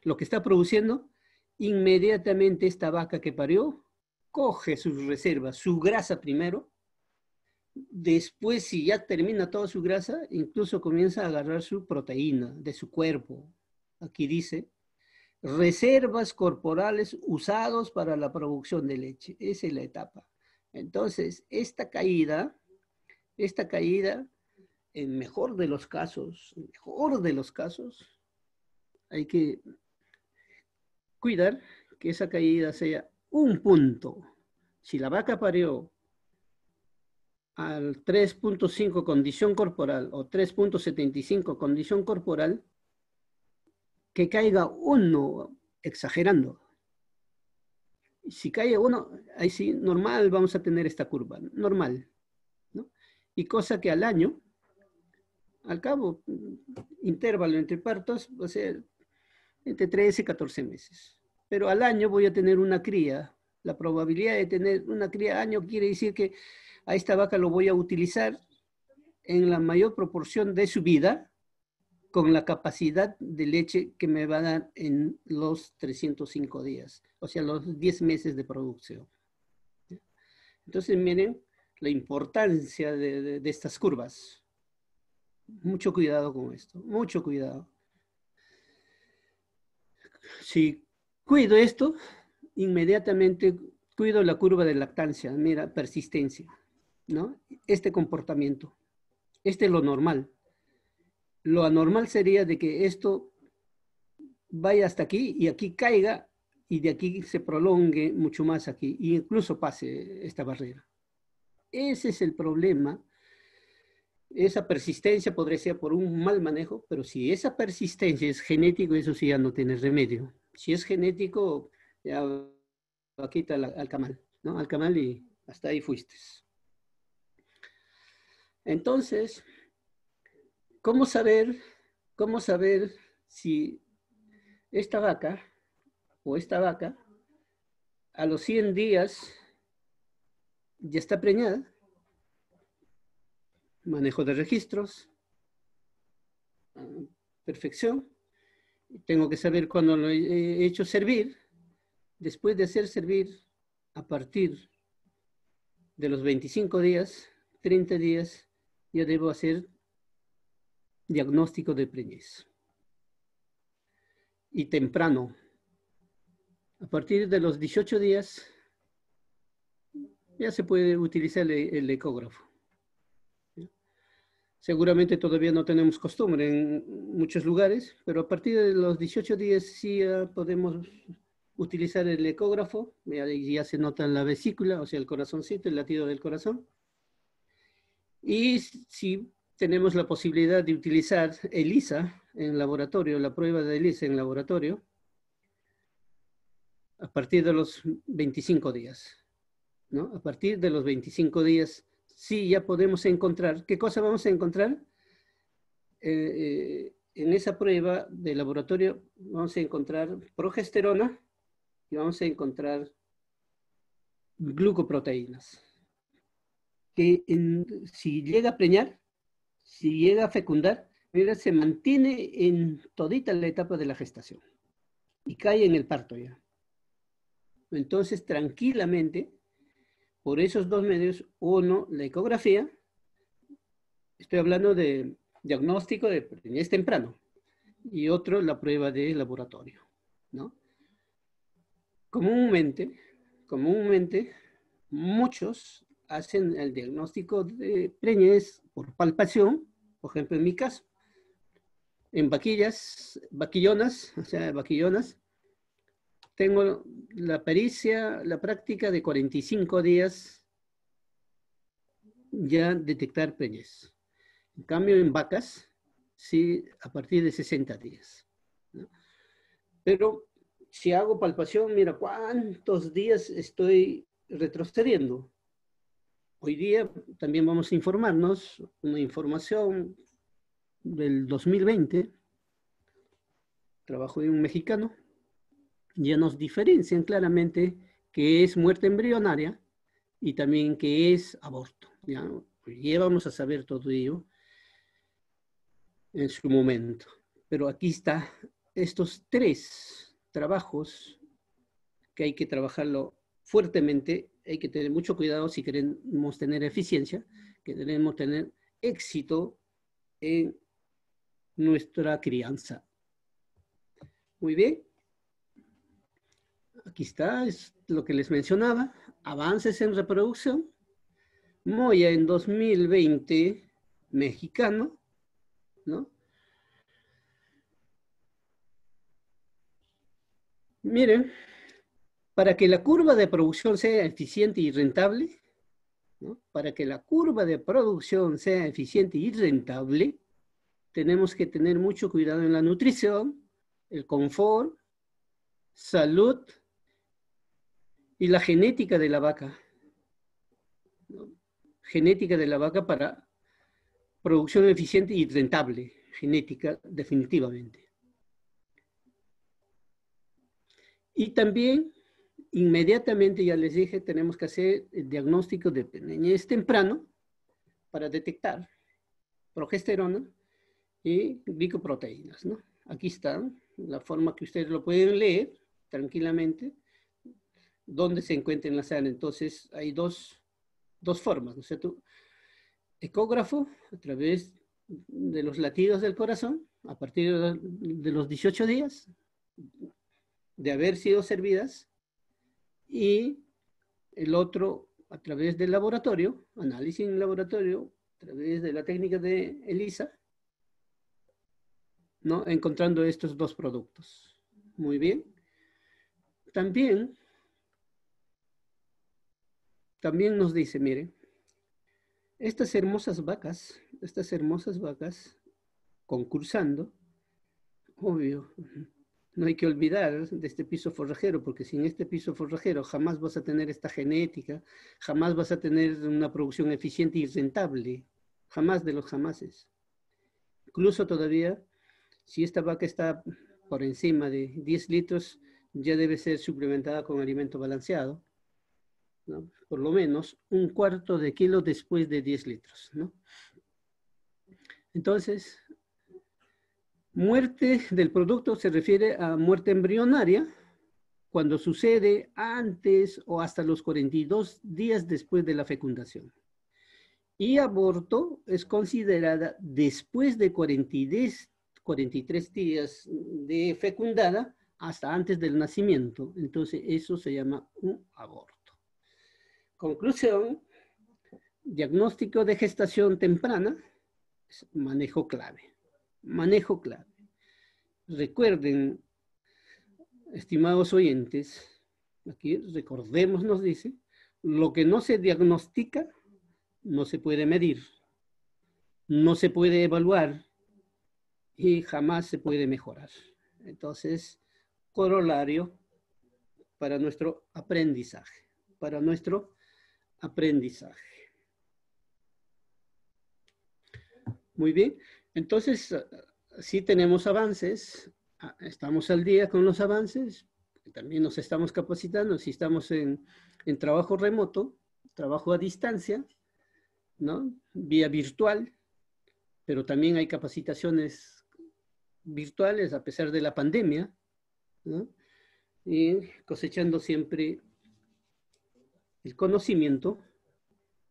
lo que está produciendo, inmediatamente esta vaca que parió coge sus reservas, su grasa primero, después si ya termina toda su grasa, incluso comienza a agarrar su proteína de su cuerpo. Aquí dice, reservas corporales usados para la producción de leche. Esa es la etapa. Entonces, esta caída, esta caída en mejor de los casos, mejor de los casos, hay que cuidar que esa caída sea un punto. Si la vaca parió al 3.5 condición corporal o 3.75 condición corporal, que caiga uno exagerando. Si cae uno, ahí sí, normal vamos a tener esta curva, normal. Y cosa que al año al cabo, intervalo entre partos, va a ser entre 13 y 14 meses. Pero al año voy a tener una cría. La probabilidad de tener una cría año quiere decir que a esta vaca lo voy a utilizar en la mayor proporción de su vida con la capacidad de leche que me va a dar en los 305 días, o sea, los 10 meses de producción. Entonces, miren la importancia de estas curvas. Mucho cuidado con esto, mucho cuidado. Si cuido esto, inmediatamente cuido la curva de lactancia, mira, persistencia, ¿no? Este comportamiento, este es lo normal. Lo anormal sería de que esto vaya hasta aquí y aquí caiga y de aquí se prolongue mucho más aquí e incluso pase esta barrera. Ese es el problema esa persistencia podría ser por un mal manejo, pero si esa persistencia es genético, eso sí ya no tiene remedio. Si es genético, ya quitar al camal, ¿no? Al camal y hasta ahí fuiste. Entonces, ¿cómo saber, cómo saber si esta vaca o esta vaca a los 100 días ya está preñada? manejo de registros, ah, perfección. Tengo que saber cuándo lo he hecho servir. Después de hacer servir a partir de los 25 días, 30 días, ya debo hacer diagnóstico de preñez. Y temprano, a partir de los 18 días, ya se puede utilizar el, el ecógrafo. Seguramente todavía no tenemos costumbre en muchos lugares, pero a partir de los 18 días sí ah, podemos utilizar el ecógrafo, ya, ya se nota la vesícula, o sea, el corazoncito, el latido del corazón. Y si tenemos la posibilidad de utilizar ELISA en laboratorio, la prueba de ELISA en laboratorio, a partir de los 25 días. ¿no? A partir de los 25 días sí ya podemos encontrar. ¿Qué cosa vamos a encontrar? Eh, eh, en esa prueba de laboratorio vamos a encontrar progesterona y vamos a encontrar glucoproteínas. Que si llega a preñar, si llega a fecundar, se mantiene en todita la etapa de la gestación y cae en el parto ya. Entonces, tranquilamente, por esos dos medios, uno, la ecografía, estoy hablando de diagnóstico de preñez temprano, y otro, la prueba de laboratorio, ¿no? Comúnmente, comúnmente, muchos hacen el diagnóstico de preñez por palpación, por ejemplo, en mi caso, en vaquillas, vaquillonas, [LAUGHS] o sea, vaquillonas, tengo la pericia, la práctica de 45 días ya detectar peñez. En cambio, en vacas, sí, a partir de 60 días. Pero si hago palpación, mira cuántos días estoy retrocediendo. Hoy día también vamos a informarnos, una información del 2020, trabajo de un mexicano, ya nos diferencian claramente que es muerte embrionaria y también que es aborto. ¿ya? vamos a saber todo ello en su momento. Pero aquí está estos tres trabajos que hay que trabajarlo fuertemente, hay que tener mucho cuidado si queremos tener eficiencia, que debemos tener éxito en nuestra crianza. Muy bien. Aquí está, es lo que les mencionaba, avances en reproducción. Moya en 2020, mexicano, ¿no? Miren, para que la curva de producción sea eficiente y rentable, ¿no? para que la curva de producción sea eficiente y rentable, tenemos que tener mucho cuidado en la nutrición, el confort, salud, y la genética de la vaca. Genética de la vaca para producción eficiente y rentable, genética definitivamente. Y también, inmediatamente, ya les dije, tenemos que hacer el diagnóstico de peneñez temprano para detectar progesterona y glicoproteínas. Aquí está, la forma que ustedes lo pueden leer tranquilamente donde se encuentra sala. Entonces, hay dos, formas, ¿no es cierto? Ecógrafo, a través de los latidos del corazón, a partir de los 18 días de haber sido servidas, y el otro a través del laboratorio, análisis en laboratorio, a través de la técnica de ELISA, ¿no? encontrando estos dos productos. Muy bien. También también nos dice, mire, estas hermosas vacas, estas hermosas vacas concursando, obvio, no hay que olvidar de este piso forrajero, porque sin este piso forrajero jamás vas a tener esta genética, jamás vas a tener una producción eficiente y rentable, jamás de los jamases. Incluso todavía, si esta vaca está por encima de 10 litros, ya debe ser suplementada con alimento balanceado por lo menos un cuarto de kilo después de 10 litros. ¿no? Entonces, muerte del producto se refiere a muerte embrionaria cuando sucede antes o hasta los 42 días después de la fecundación. Y aborto es considerada después de 43 días de fecundada hasta antes del nacimiento. Entonces, eso se llama un aborto. Conclusión, diagnóstico de gestación temprana, es manejo clave. Manejo clave. Recuerden, estimados oyentes, aquí recordemos, nos dice, lo que no se diagnostica no se puede medir, no se puede evaluar y jamás se puede mejorar. Entonces, corolario para nuestro aprendizaje, para nuestro aprendizaje. Muy bien, entonces eh, sí tenemos avances, ah, estamos al día con los avances, también nos estamos capacitando, si estamos en, trabajo remoto, trabajo a distancia, ¿no? Vía virtual, pero también hay capacitaciones virtuales a pesar de la pandemia, Y cosechando siempre el conocimiento,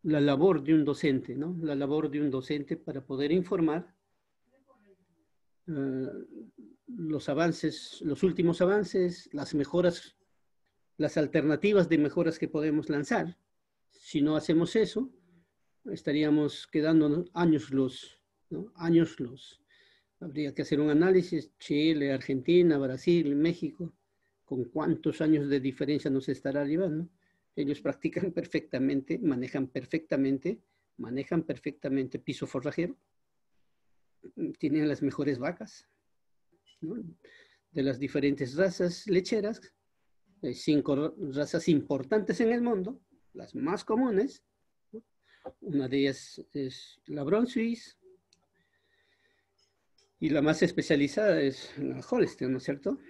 la labor de un docente, ¿no? La labor de un docente para poder informar eh, los avances, los últimos avances, las mejoras, las alternativas de mejoras que podemos lanzar. Si no hacemos eso, estaríamos quedando años los, Años los. Habría que hacer un análisis, Chile, Argentina, Brasil, México, con cuántos años de diferencia nos estará llevando. Ellos practican perfectamente, manejan perfectamente, manejan perfectamente piso forrajero, mm, tienen las mejores vacas de las diferentes razas lecheras, hay cinco razas importantes en el mundo, las más comunes. Una de ellas es la Bronze y la más especializada es la Holstein, ¿no es cierto?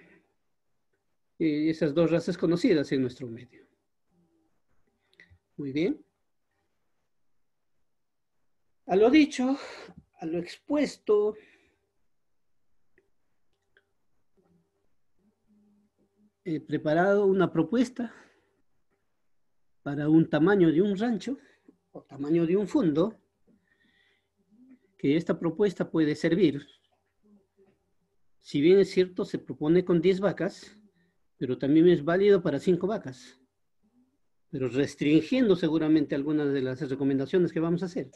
Y eh, esas dos razas conocidas en nuestro medio. Muy bien. A lo dicho, a lo expuesto, he preparado una propuesta para un tamaño de un rancho o tamaño de un fondo, que esta propuesta puede servir. Si bien es cierto, se propone con 10 vacas, pero también es válido para 5 vacas pero restringiendo seguramente algunas de las recomendaciones que vamos a hacer.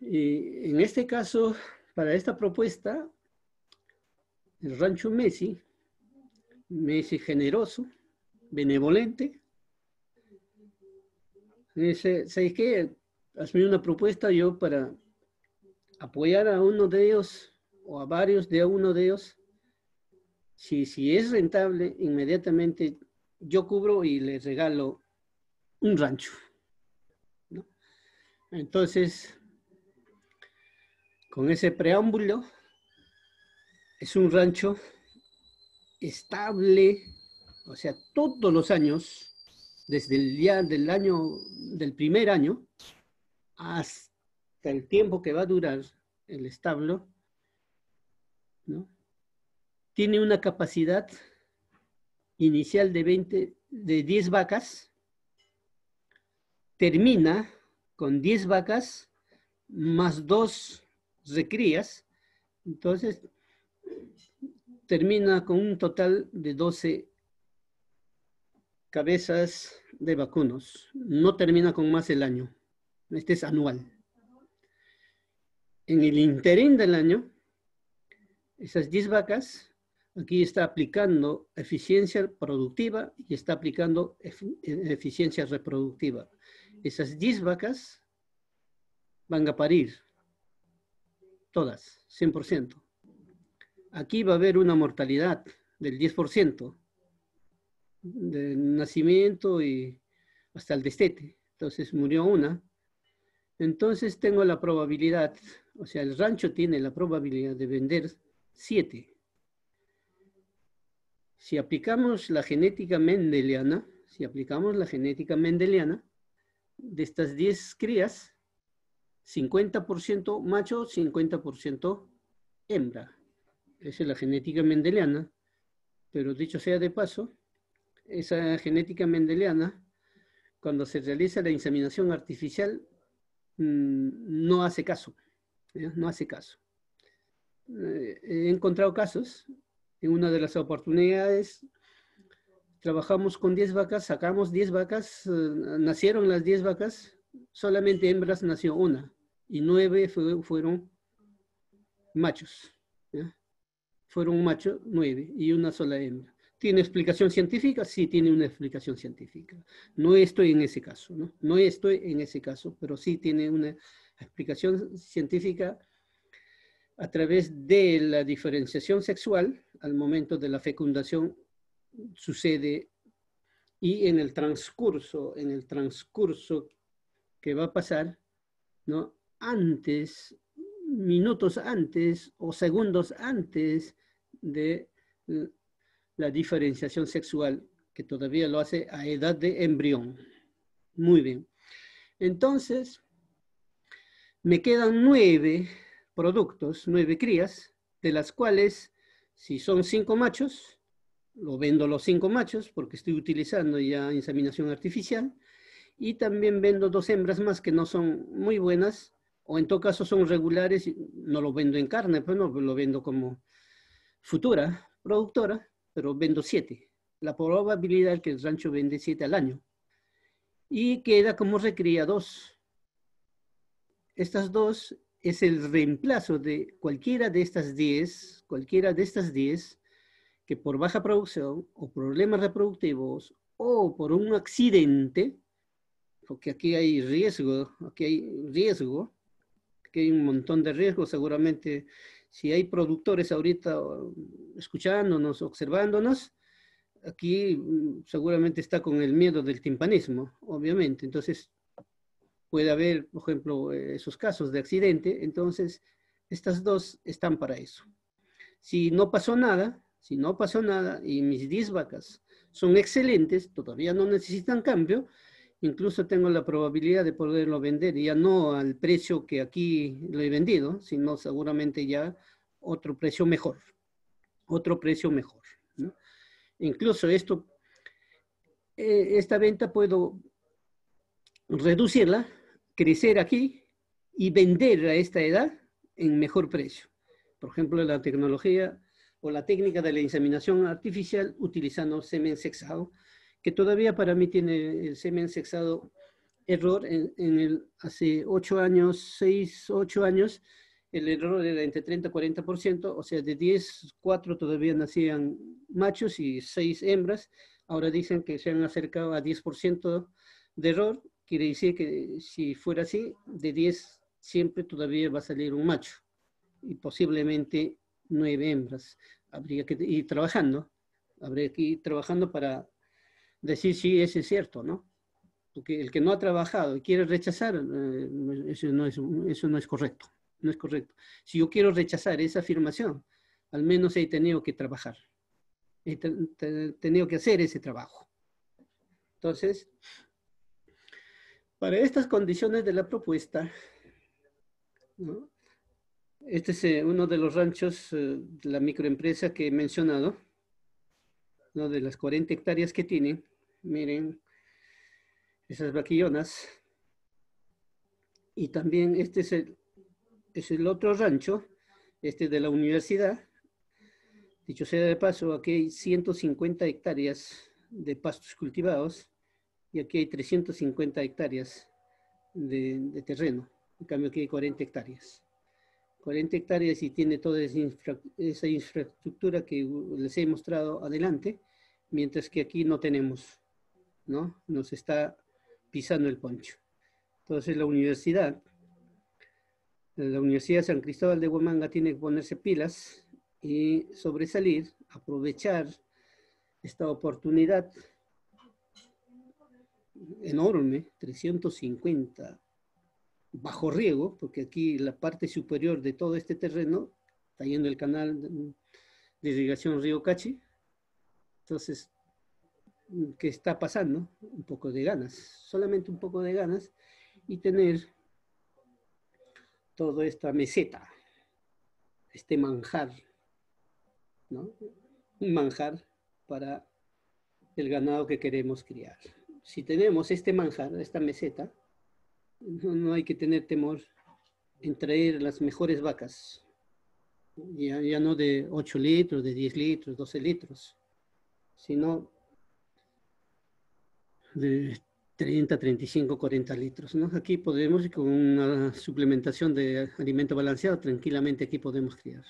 Y en este caso, para esta propuesta, el rancho Messi, Messi generoso, benevolente, dice, ¿sabes qué? Hazme una propuesta yo para apoyar a uno de ellos o a varios de uno de ellos si, es rentable, inmediatamente yo cubro y le regalo un rancho. Entonces, con ese preámbulo, es un rancho estable, o sea, todos los años, desde el día del año, del primer año, hasta el tiempo que va a durar el establo, ¿no? tiene una capacidad inicial de, 20, de 10 vacas, termina con 10 vacas más 2 recrías, entonces termina con un total de 12 cabezas de vacunos. No termina con más el año. Este es anual. En el interín del año, esas 10 vacas Aquí está aplicando eficiencia productiva y está aplicando eficiencia reproductiva. Esas 10 vacas van a parir, todas, 100%. Aquí va a haber una mortalidad del 10%, de nacimiento y hasta el destete. Entonces murió una. Entonces tengo la probabilidad, o sea, el rancho tiene la probabilidad de vender 7 si aplicamos la genética mendeliana, si aplicamos la genética mendeliana, de estas 10 crías, 50% macho, 50% hembra. Esa es la genética mendeliana, pero dicho sea de paso, esa genética mendeliana, cuando se realiza la inseminación artificial, mm, no hace caso, no hace caso. Eh, he encontrado casos en una de las oportunidades trabajamos con 10 vacas, sacamos 10 vacas, eh, nacieron las 10 vacas, solamente hembras nació una y nueve fueron machos. Fueron Fueron macho, nueve y una sola hembra. ¿Tiene explicación científica? Sí, tiene una explicación científica. No estoy en ese caso, ¿no? No estoy en ese caso, pero sí tiene una explicación científica a través de la diferenciación sexual al momento de la fecundación sucede y en el transcurso, en el transcurso que va a pasar, ¿no? Antes, minutos antes o segundos antes de eh, la diferenciación sexual, que todavía lo hace a edad de embrión. Muy bien. Entonces, me quedan nueve productos, nueve crías, de las cuales si son cinco machos, lo vendo los cinco machos porque estoy utilizando ya inseminación artificial. Y también vendo dos hembras más que no son muy buenas, o en todo caso son regulares, no lo vendo en carne, pero pues no, lo vendo como futura productora, pero vendo siete. La probabilidad es que el rancho vende siete al año. Y queda como recría dos. Estas dos es el reemplazo de cualquiera de estas 10, cualquiera de estas 10 que por baja producción o problemas reproductivos o por un accidente, porque aquí hay riesgo, aquí hay riesgo, aquí hay un montón de riesgos seguramente. Si hay productores ahorita escuchándonos, observándonos, aquí mm, seguramente está con el miedo del timpanismo, obviamente. Entonces, puede haber, por ejemplo, eh, esos casos de accidente, entonces estas dos están para eso. Si no pasó nada, si no pasó nada y mis 10 vacas son excelentes, todavía no necesitan cambio, incluso tengo la probabilidad de poderlo vender, ya no al precio que aquí lo he vendido, sino seguramente ya otro precio mejor, otro precio mejor. Incluso esto, eh, esta venta puedo reducirla crecer aquí y vender a esta edad en mejor precio. Por ejemplo, la tecnología o la técnica de la inseminación artificial utilizando semen sexado, que todavía para mí tiene el semen sexado error. En, el, hace ocho años, seis ocho años, el error era entre 30 y 40%, o sea, de 10, 4 todavía nacían machos y 6 hembras. Ahora dicen que se han acercado a 10% de error Quiere decir que si fuera así, de 10 siempre todavía va a salir un macho y posiblemente nueve hembras. Habría que ir trabajando, habría que ir trabajando para decir si ese es cierto, ¿no? Porque el que no ha trabajado y quiere rechazar, eh, eso, no es, eso no es correcto, no es correcto. Si yo quiero rechazar esa afirmación, al menos he tenido que trabajar, he tenido que hacer ese trabajo. Entonces, para estas condiciones de la propuesta, este es eh, uno de los ranchos eh, de la microempresa que he mencionado, de las 40 hectáreas que tienen. Miren esas vaquillonas. Y también este es es el otro rancho, este de la universidad. Dicho sea de paso, aquí hay 150 hectáreas de pastos cultivados y aquí hay 350 hectáreas de, terreno. En cambio aquí hay 40 hectáreas. 40 hectáreas y tiene toda esa, esa infraestructura que les he mostrado adelante, mientras que aquí no tenemos, ¿no? Nos está pisando el poncho. Entonces la universidad, la Universidad San Cristóbal de Huamanga tiene que ponerse pilas y sobresalir, aprovechar esta oportunidad enorme, 350 bajo riego, porque aquí la parte superior de todo este terreno está yendo el canal de irrigación Río Cachi. Entonces, ¿qué está pasando? Un poco de ganas, solamente un poco de ganas y tener toda esta meseta, este manjar, ¿no? Un manjar para el ganado que queremos criar si tenemos este manjar, esta meseta, no, hay que tener temor en traer las mejores vacas. Ya, ya no de 8 litros, de 10 litros, 12 litros, sino de 30, 35, 40 litros. ¿no? Aquí podemos, con una suplementación de alimento balanceado, tranquilamente aquí podemos criar.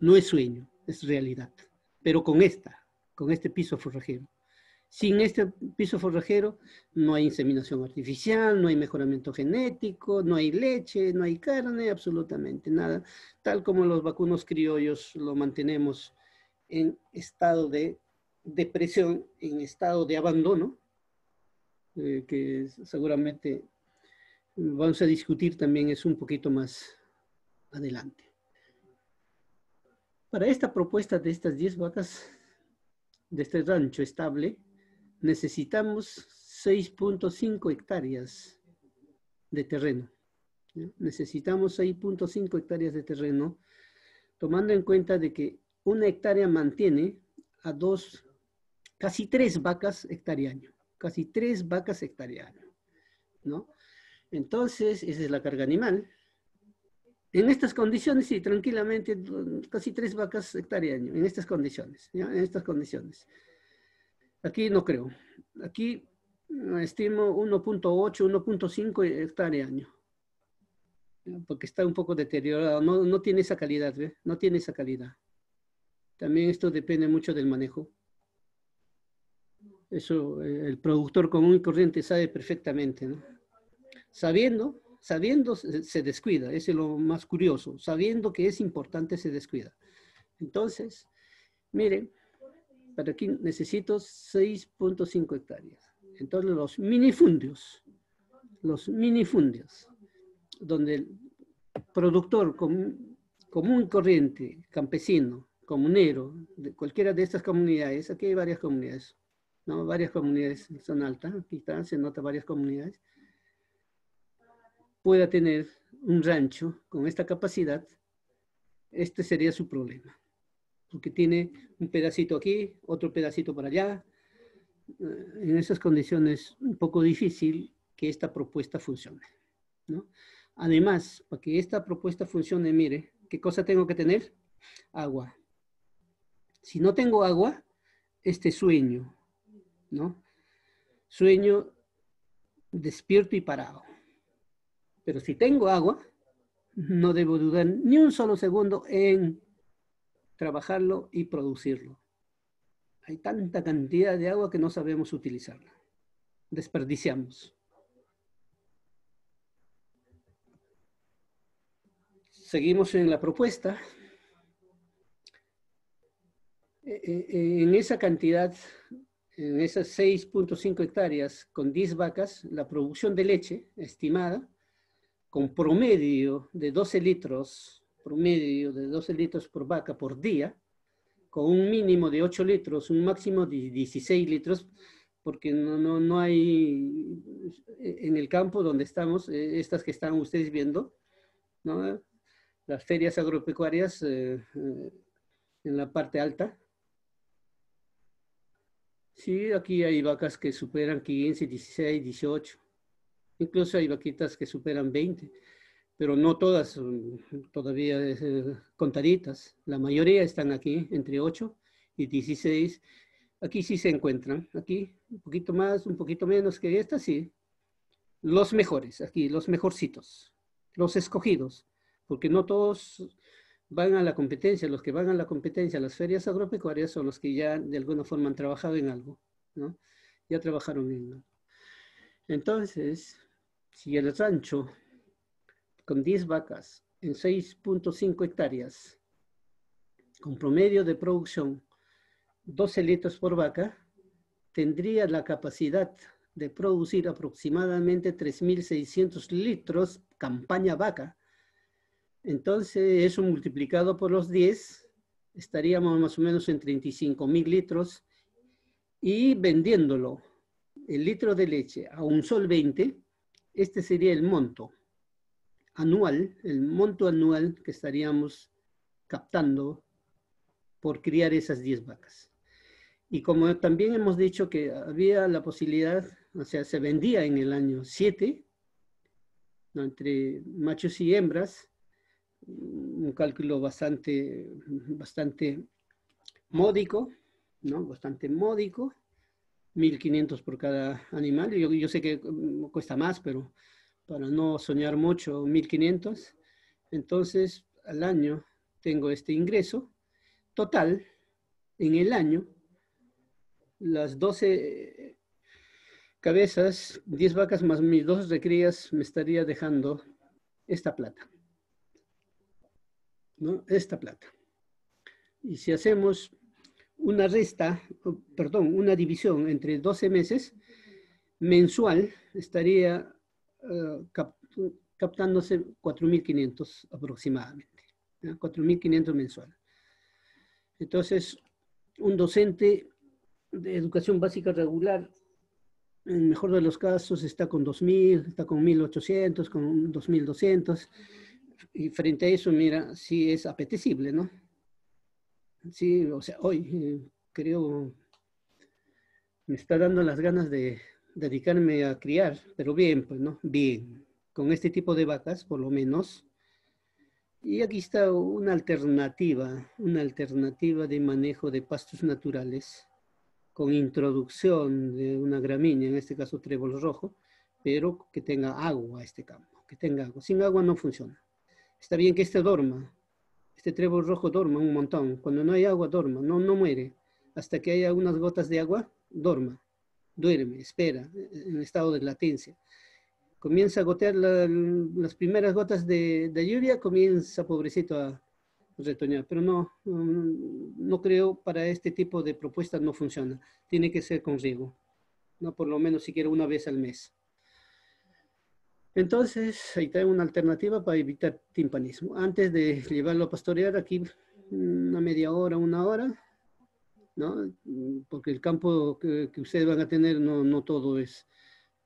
No es sueño, es realidad. Pero con esta, con este piso forrajero. Sin este piso forrajero no hay inseminación artificial, no hay mejoramiento genético, no hay leche, no hay carne, absolutamente nada. Tal como los vacunos criollos lo mantenemos en estado de depresión, en estado de abandono, eh, que seguramente vamos a discutir también es un poquito más adelante. Para esta propuesta de estas 10 vacas, de este rancho estable, necesitamos 6.5 hectáreas de terreno. Necesitamos 6.5 hectáreas de terreno, tomando en cuenta de que una hectárea mantiene a dos, casi tres vacas año casi tres vacas hectáreas ¿no? Entonces, esa es la carga animal. En estas condiciones, sí, tranquilamente, casi tres vacas hectáreaño, en estas condiciones, en estas condiciones. Aquí no creo. Aquí mm, estimo 1.8, 1.5 hectárea año. Porque está un poco deteriorado. No, tiene esa calidad, ¿ve? No tiene esa calidad. También esto depende mucho del manejo. Eso eh, el productor común y corriente sabe perfectamente, ¿no? Sabiendo, sabiendo se descuida, ese es lo más curioso. Sabiendo que es importante se descuida. Entonces, miren, pero aquí necesito 6.5 hectáreas. Entonces los minifundios, los minifundios, donde el productor común, común corriente, campesino, comunero, de cualquiera de estas comunidades, aquí hay varias comunidades, ¿no? varias comunidades son altas, aquí están, se nota varias comunidades, pueda tener un rancho con esta capacidad, este sería su problema porque tiene un pedacito aquí, otro pedacito para allá. Eh, en esas condiciones, un poco difícil que esta propuesta funcione. ¿no? Además, para que esta propuesta funcione, mire, ¿qué cosa tengo que tener? Agua. Si no tengo agua, este sueño, ¿no? Sueño despierto y parado. Pero si tengo agua, no debo dudar ni un solo segundo en trabajarlo y producirlo. Hay tanta cantidad de agua que no sabemos utilizarla. Desperdiciamos. Seguimos en la propuesta. E, e, e, en esa cantidad, en esas 6.5 hectáreas con 10 vacas, la producción de leche estimada, con promedio de 12 litros promedio de 12 litros por vaca por día, con un mínimo de 8 litros, un máximo de 16 litros, porque no, no, no hay, en el campo donde estamos, eh, estas que están ustedes viendo, ¿no? las ferias agropecuarias eh, eh, en la parte alta. Sí, aquí hay vacas que superan 15, 16, 18. Incluso hay vaquitas que superan 20 pero no todas todavía eh, contaditas. La mayoría están aquí, entre 8 y 16. Aquí sí se encuentran. Aquí un poquito más, un poquito menos que esta, sí. Los mejores, aquí, los mejorcitos. Los escogidos, porque no todos van a la competencia. Los que van a la competencia, las ferias agropecuarias, son los que ya de alguna forma han trabajado en algo, ¿no? Ya trabajaron en algo. Entonces, si el rancho con 10 vacas en 6.5 hectáreas, con promedio de producción 12 litros por vaca, tendría la capacidad de producir aproximadamente 3.600 litros campaña vaca. Entonces, eso multiplicado por los 10, estaríamos más o menos en 35.000 litros y vendiéndolo el litro de leche a un sol 20, este sería el monto anual, el monto anual que estaríamos captando por criar esas 10 vacas. Y como también hemos dicho que había la posibilidad, o sea, se vendía en el año 7, ¿no? entre machos y hembras, un cálculo bastante, bastante módico, ¿no? bastante módico, 1.500 por cada animal. Yo, yo sé que mm, cuesta más, pero para no soñar mucho, 1500. Entonces, al año tengo este ingreso. Total, en el año, las 12 eh, cabezas, 10 vacas más mis dos recrías me estaría dejando esta plata. Esta plata. Y si hacemos una resta, perdón, una división entre 12 meses, mensual estaría eh, captándose 4.500 aproximadamente, 4.500 mensuales. Entonces, un docente de educación básica regular, en el mejor de los casos, está con 2.000, está con 1.800, con 2.200, y frente a eso, mira, sí es apetecible, ¿no? Sí, o sea, hoy eh, creo, me está dando las ganas de, dedicarme a criar, pero bien, pues, ¿no? Bien, con este tipo de vacas, por lo menos. Y aquí está una alternativa, una alternativa de manejo de pastos naturales con introducción de una gramínea, en este caso trébol rojo, pero que tenga agua este campo, que tenga agua. Sin agua no funciona. Está bien que este dorma, este trébol rojo dorma un montón. Cuando no hay agua, dorma, no, no muere. Hasta que haya unas gotas de agua, dorma duerme, espera, en estado de latencia. Comienza a gotear las primeras gotas de, lluvia, comienza pobrecito a retoñar, pero no, no creo para este tipo de propuestas no funciona, tiene que ser con riego, no por lo menos siquiera una vez al mes. Entonces, ahí está una alternativa para evitar timpanismo. Antes de llevarlo a pastorear aquí una media hora, una hora, Mm, porque el campo que, ustedes van a tener no, todo es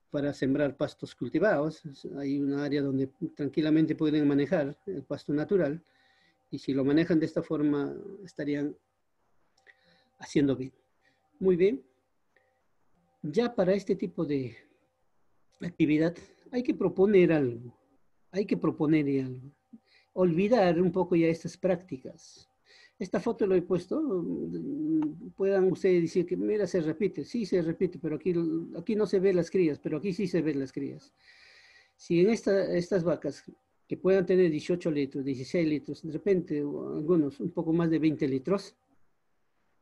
para sembrar pastos cultivados. Hay un área donde tranquilamente pueden manejar el pasto natural y si lo manejan de esta forma estarían haciendo bien. Muy bien. Ya para este tipo de actividad hay que proponer algo. Hay que proponer algo. Olvidar un poco ya estas prácticas. Esta foto lo he puesto, mm, puedan ustedes decir que mira, se repite, sí se repite, pero aquí, aquí no se ven las crías, pero aquí sí se ven las crías. Si en esta, estas vacas que puedan tener 18 litros, 16 litros, de repente algunos un poco más de 20 litros,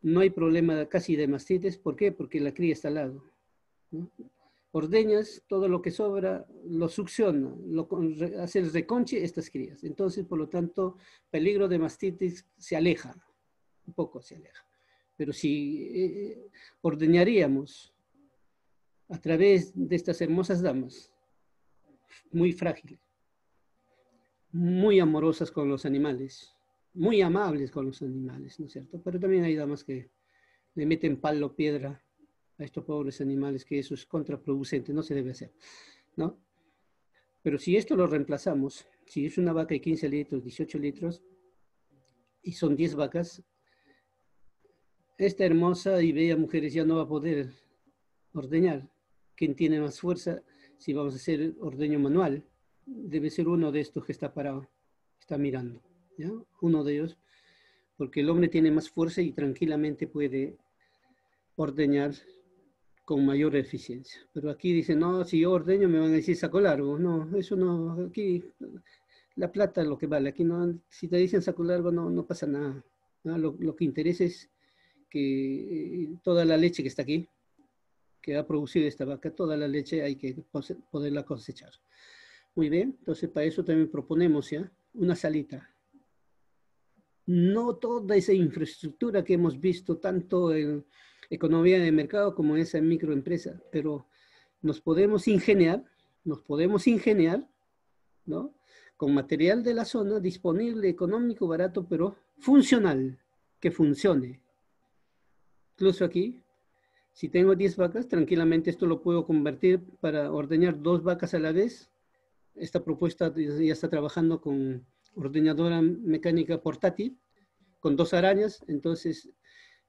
no hay problema casi de mastitis. ¿Por qué? Porque la cría está al lado ordeñas, todo lo que sobra lo succiona, lo, hace el reconche estas crías. Entonces, por lo tanto, peligro de mastitis se aleja, un poco se aleja. Pero si eh, eh, ordeñaríamos a través de estas hermosas damas, muy frágiles, muy amorosas con los animales, muy amables con los animales, ¿no es cierto? Pero también hay damas que le meten palo, piedra, a estos pobres animales que eso es contraproducente, no se debe hacer, ¿no? Pero si esto lo reemplazamos, si es una vaca de 15 litros, 18 litros, y son 10 vacas, esta hermosa y bella mujer ya no va a poder ordeñar. ¿Quién tiene más fuerza, si vamos a hacer ordeño manual, debe ser uno de estos que está parado, está mirando, ¿ya? Uno de ellos, porque el hombre tiene más fuerza y tranquilamente puede ordeñar con mayor eficiencia. Pero aquí dicen, no, si yo ordeño me van a decir saco largo. No, eso no, aquí la plata es lo que vale. Aquí no, si te dicen saco largo no, no pasa nada. Ah, lo, que interesa es que eh, toda la leche que está aquí, que ha producido esta vaca, toda la leche hay que poderla cosechar. Muy bien, entonces para eso también proponemos ya una salita no toda esa infraestructura que hemos visto tanto en economía de mercado como en esa microempresa, pero nos podemos ingeniar, nos podemos ingeniar, ¿no? Con material de la zona disponible, económico, barato, pero funcional, que funcione. Incluso aquí, si tengo 10 vacas, tranquilamente esto lo puedo convertir para ordeñar dos vacas a la vez. Esta propuesta ya está trabajando con Ordenadora mecánica portátil con dos arañas, entonces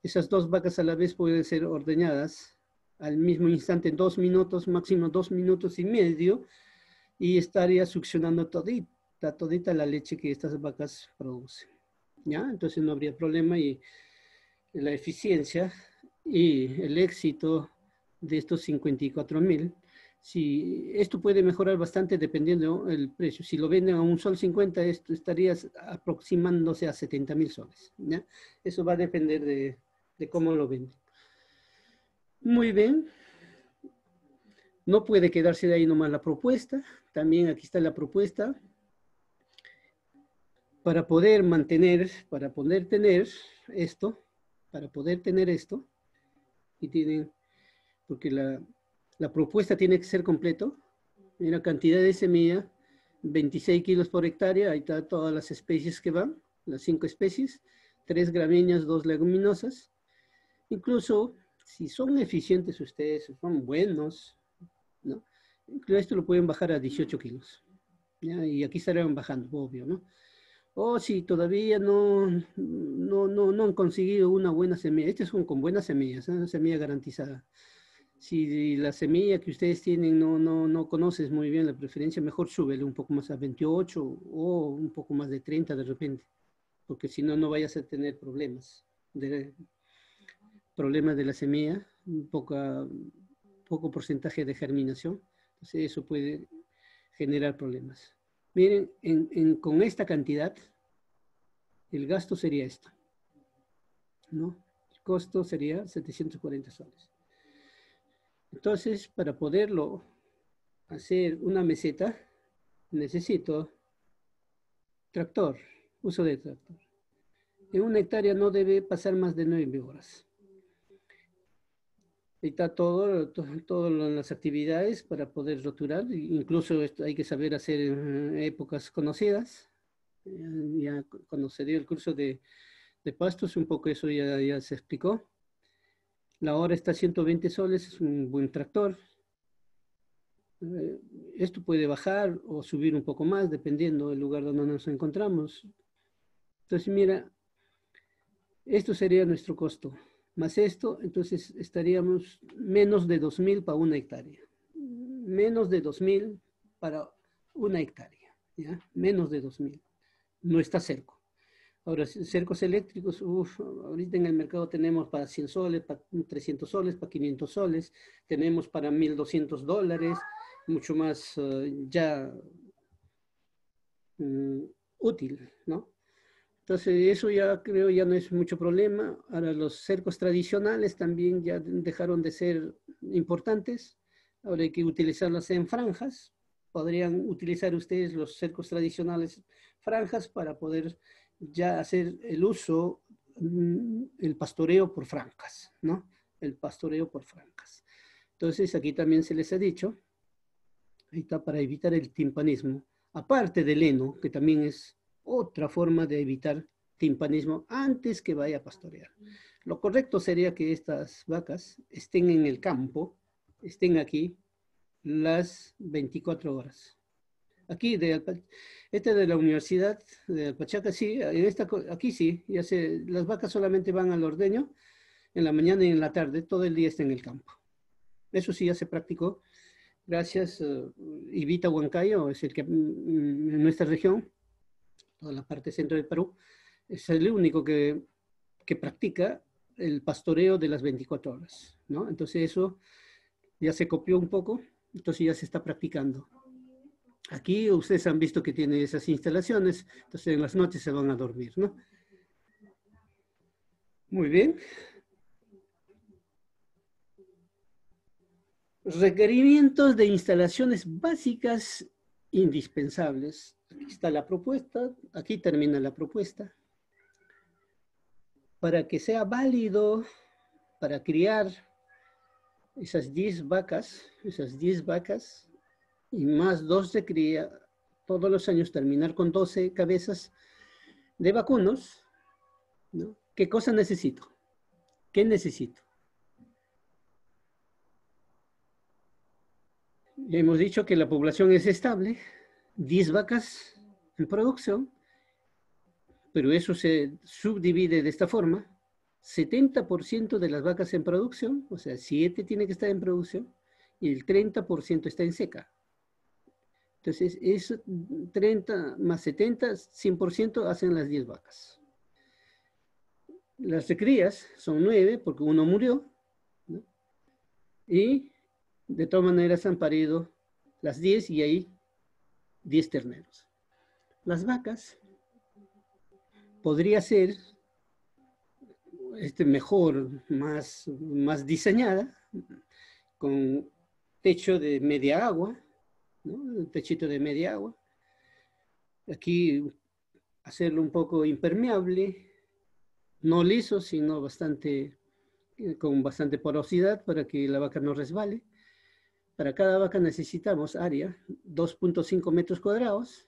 esas dos vacas a la vez pueden ser ordeñadas al mismo instante, dos minutos, máximo dos minutos y medio, y estaría succionando todita, todita la leche que estas vacas producen. ¿Ya? Entonces no habría problema y la eficiencia y el éxito de estos 54 mil si esto puede mejorar bastante dependiendo del precio. Si lo venden a un sol 50, esto estaría aproximándose a 70 mil soles. Eso va a depender de, cómo lo venden. Muy bien. No puede quedarse ahí nomás la propuesta. También aquí está la propuesta. Para poder mantener, para poder tener esto, para poder tener esto, y tienen, porque la, la propuesta tiene que ser completo. Mira, cantidad de semilla, 26 kilos por hectárea, ahí está todas las especies que van, las cinco especies, tres gramíneas, dos leguminosas. Incluso, si son eficientes ustedes, son buenos, ¿no? Incluso esto lo pueden bajar a 18 kilos. Y aquí estarían bajando, obvio, ¿no? O si todavía no, no, no, han conseguido una buena semilla. Estos son con buenas semillas, ¿eh? semilla garantizada si la semilla que ustedes tienen no, conoces muy bien la preferencia, mejor súbele un poco más a 28 o un poco más de 30 de repente, porque si no, no vayas a tener problemas. De, problemas de la semilla, un poco poco porcentaje de germinación, entonces eso puede generar problemas. Miren, con esta cantidad, el gasto sería esto, ¿no? El costo sería 740 soles. Entonces, para poderlo hacer una meseta, necesito tractor, uso de tractor. En una hectárea no debe pasar más de nueve horas. Ahí está todo, todas las actividades para poder roturar. Incluso hay que saber hacer en épocas conocidas. Eh, ya cuando se dio el curso de, de pastos, un poco eso ya, ya se explicó. La hora está a 120 soles, es un buen tractor. Eh, esto puede bajar o subir un poco más, dependiendo del lugar donde nos encontramos. Entonces, mira, esto sería nuestro costo. Más esto, entonces estaríamos menos de 2.000 para una hectárea. Menos de 2.000 para una hectárea. Menos de 2.000. No está cerca. Ahora, cercos eléctricos, ahorita en el mercado tenemos para 100 soles, para 300 soles, para 500 soles, tenemos para 1200 dólares, mucho más eh, ya mm, útil, ¿no? Entonces, eso ya creo ya no es mucho problema. Ahora, los cercos tradicionales también ya dejaron de ser importantes. Ahora hay que utilizarlas en franjas. Podrían utilizar ustedes los cercos tradicionales franjas para poder ya hacer el uso, mm, el pastoreo por francas, ¿no? El pastoreo por francas. Entonces, aquí también se les ha dicho, ahí está, para evitar el timpanismo, aparte del heno, que también es otra forma de evitar timpanismo antes que vaya a pastorear. Lo correcto sería que estas vacas estén en el campo, estén aquí las 24 horas. Aquí, de este de la Universidad de Alpachaca, sí, esta, aquí sí, ya se, las vacas solamente van al ordeño en la mañana y en la tarde, todo el día está en el campo. Eso sí ya se practicó. Gracias, uh, eh, Ibita Huancayo, es el que mm, mm, en nuestra región, toda la parte centro del Perú, es el único que, que practica el pastoreo de las 24 horas, ¿no? Entonces eso ya se copió un poco, entonces ya se está practicando. Aquí ustedes han visto que tiene esas instalaciones, entonces en las noches se van a dormir, ¿no? Muy bien. Requerimientos de instalaciones básicas indispensables. Aquí está la propuesta, aquí termina la propuesta. Para que sea válido para criar esas 10 vacas, esas 10 vacas, y más dos 12 cría todos los años terminar con 12 cabezas de vacunos, ¿qué cosa necesito? ¿Qué necesito? hemos dicho que la población es estable, 10 vacas en producción, pero eso se subdivide de esta forma. 70% de las vacas en producción, o sea, 7 tiene que estar en producción, y el 30% está en seca. Entonces, es 30 mm, más 70, 100% hacen las 10 vacas. Las crías son 9 porque uno murió. Y de todas maneras han parido las 10 y ahí 10 terneros. Las vacas podría ser este, mejor, más, más diseñada, con techo de media agua, un techito de media agua. Aquí hacerlo un poco impermeable, no liso, sino bastante, eh, con bastante porosidad para que la vaca no resbale. Para cada vaca necesitamos área, 2.5 metros cuadrados.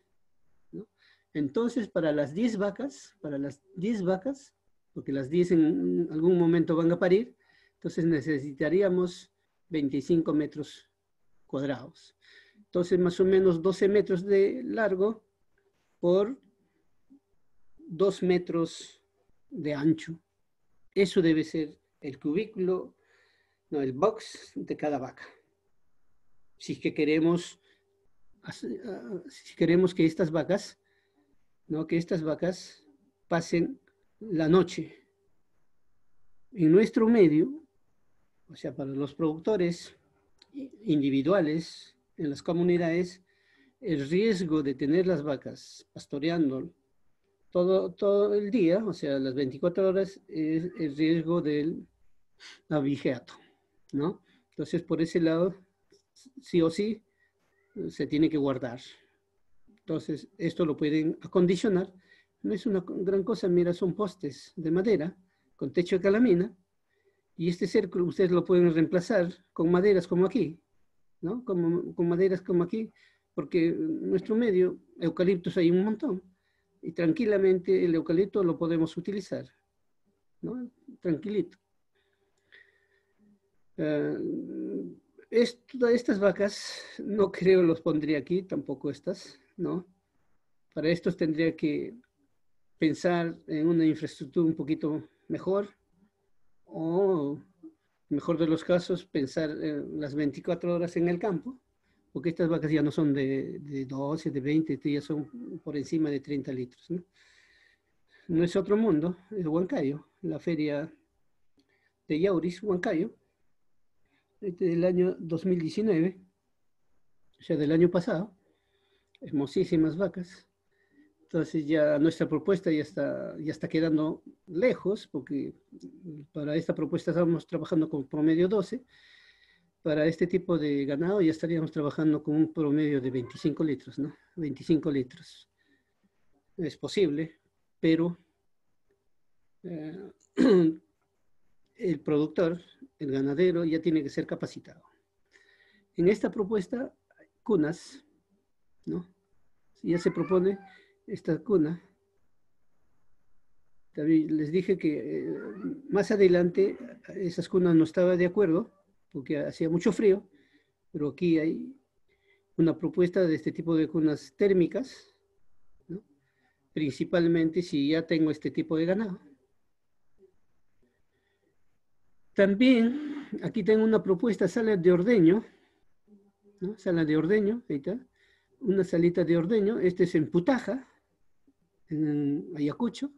Entonces, para las 10 vacas, para las 10 vacas, porque las 10 en algún momento van a parir, entonces necesitaríamos 25 metros cuadrados. Entonces, más o menos 12 metros de largo por 2 metros de ancho. Eso debe ser el cubículo, no, el box de cada vaca. Si es que queremos, ah, si queremos que estas vacas, no, que estas vacas pasen la noche. En nuestro medio, o sea, para los productores individuales, en las comunidades, el riesgo de tener las vacas pastoreando todo, todo el día, o sea, las 24 horas, es el riesgo del abigeato, ¿no? Entonces, por ese lado, sí o sí, se tiene que guardar. Entonces, esto lo pueden acondicionar. No es una gran cosa, mira, son postes de madera con techo de calamina. Y este cerco ustedes lo pueden reemplazar con maderas como aquí, como, con maderas como aquí, porque nuestro medio eucaliptos hay un montón y tranquilamente el eucalipto lo podemos utilizar, ¿no? Tranquilito. Eh, estas vacas no [LAUGHS] creo los pondría aquí, tampoco estas, ¿no? Para estos tendría que pensar en una infraestructura un poquito mejor o mejor de los casos, pensar eh, las 24 horas en el campo, porque estas vacas ya no son de, 12, de 20, ya son por encima de 30 litros. No, es otro mundo, es Huancayo, la feria de Yauris, Huancayo, este del año 2019, o sea, del año pasado, hermosísimas vacas, entonces ya nuestra propuesta ya está, ya está quedando lejos, porque para esta propuesta estamos trabajando con promedio 12. Para este tipo de ganado ya estaríamos trabajando con un promedio de 25 litros, ¿no? 25 litros. Es posible, pero eh, [CLEARS THROAT] el productor, el ganadero, ya tiene que ser capacitado. En esta propuesta, cunas, ¿no? Ya se propone esta cuna. También les dije que eh, más adelante esas cunas no estaba de acuerdo porque hacía mucho frío, pero aquí hay una propuesta de este tipo de cunas térmicas, principalmente si ya tengo este tipo de ganado. También aquí tengo una propuesta sala de ordeño, sala de ordeño, ahí está, una salita de ordeño, este es en Putaja, en Ayacucho.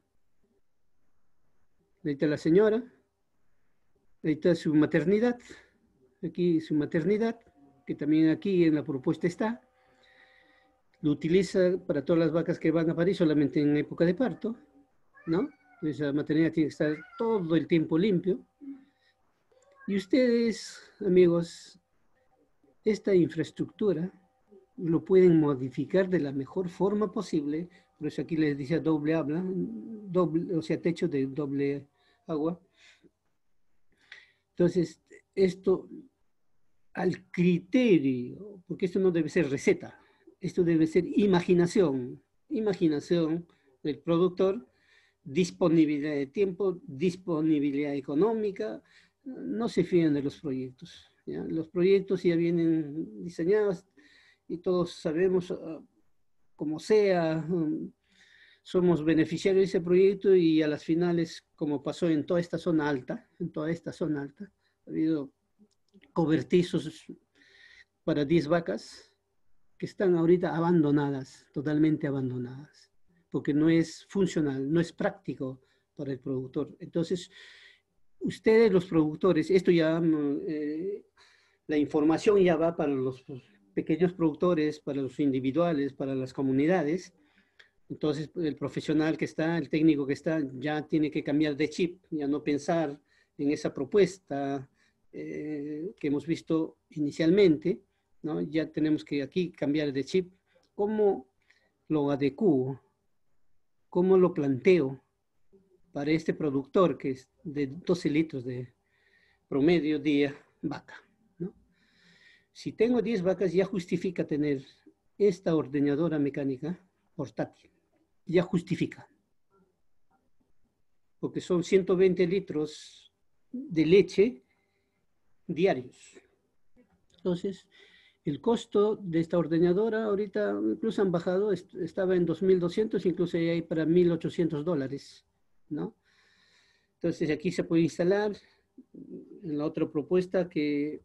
Ahí está la señora. Ahí está su maternidad. Aquí su maternidad, que también aquí en la propuesta está. Lo utiliza para todas las vacas que van a parir solamente en época de parto, ¿no? Esa maternidad tiene que estar todo el tiempo limpio. Y ustedes, amigos, esta infraestructura lo pueden modificar de la mejor forma posible por eso aquí les decía doble habla, doble, o sea, techo de doble agua. Entonces, esto al criterio, porque esto no debe ser receta, esto debe ser imaginación, imaginación del productor, disponibilidad de tiempo, disponibilidad económica, no se fían de los proyectos. Los proyectos ya vienen diseñados y todos sabemos ah, como sea, mm, somos beneficiarios de ese proyecto y a las finales, como pasó en toda esta zona alta, en toda esta zona alta, ha habido cobertizos para 10 vacas que están ahorita abandonadas, totalmente abandonadas, porque no es funcional, no es práctico para el productor. Entonces, ustedes los productores, esto ya, mm, eh, la información ya va para los pequeños productores, para los individuales, para las comunidades. Entonces, pues, el profesional que está, el técnico que está, ya tiene que cambiar de chip, ya no pensar en esa propuesta eh, que hemos visto inicialmente, ¿no? Ya tenemos que aquí cambiar de chip. ¿Cómo lo adecuo? ¿Cómo lo planteo para este productor que es de 12 litros de promedio día vaca? Si tengo 10 vacas, ya justifica tener esta ordeñadora mecánica portátil. Ya justifica. Porque son 120 litros de leche diarios. Entonces, el costo de esta ordeñadora ahorita incluso han bajado, estaba en 2.200, incluso ya hay para 1.800 dólares, Entonces aquí se puede instalar en la otra propuesta que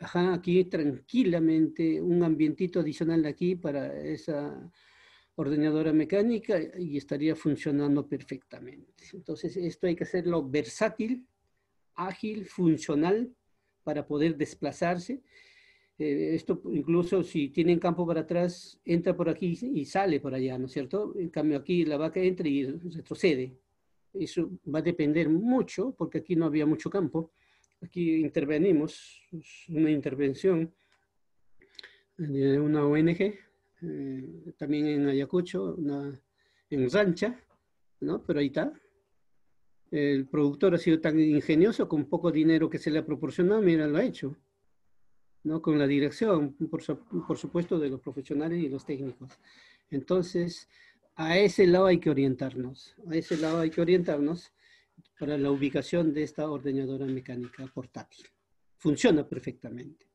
ajá, aquí tranquilamente un ambientito adicional aquí para esa ordenadora mecánica y estaría funcionando perfectamente. Entonces esto hay que hacerlo versátil, ágil, funcional para poder desplazarse. Eh, esto incluso si tienen campo para atrás, entra por aquí y sale por allá, ¿no es cierto? En cambio aquí la vaca entra y retrocede. Eso va a depender mucho porque aquí no había mucho campo Aquí intervenimos, una intervención de una ONG, eh, también en Ayacucho, en Rancha, ¿no? Pero ahí está. El productor ha sido tan ingenioso con poco dinero que se le ha proporcionado, mira, lo ha hecho. ¿no? Con la dirección, por supuesto, de los profesionales y los técnicos. Entonces, a ese lado hay que orientarnos, a ese lado hay que orientarnos para la ubicación de esta ordenadora mecánica portátil. Funciona perfectamente.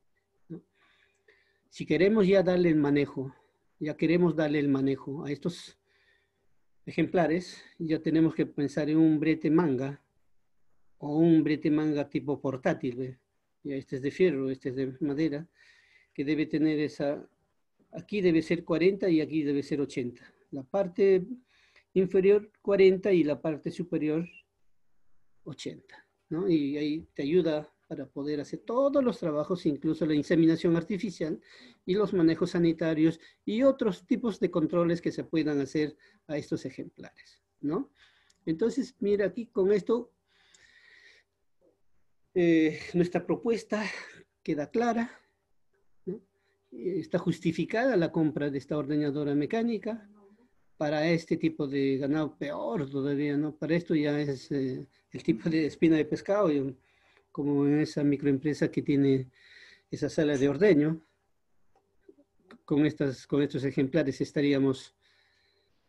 Si queremos ya darle el manejo, ya queremos darle el manejo a estos ejemplares, ya tenemos que pensar en un brete manga o un brete manga tipo portátil. Ya este es de fierro, este es de madera, que debe tener esa... Aquí debe ser 40 y aquí debe ser 80. La parte inferior 40 y la parte superior 80, ¿no? Y ahí te ayuda para poder hacer todos los trabajos, incluso la inseminación artificial y los manejos sanitarios y otros tipos de controles que se puedan hacer a estos ejemplares, ¿no? Entonces, mira aquí con esto, eh, nuestra propuesta queda clara, eh, está justificada la compra de esta ordenadora mecánica, para este tipo de ganado peor todavía, ¿no? Para esto ya es eh, el tipo de espina de pescado, como en esa microempresa que tiene esa sala de ordeño. Con, estas, con estos ejemplares estaríamos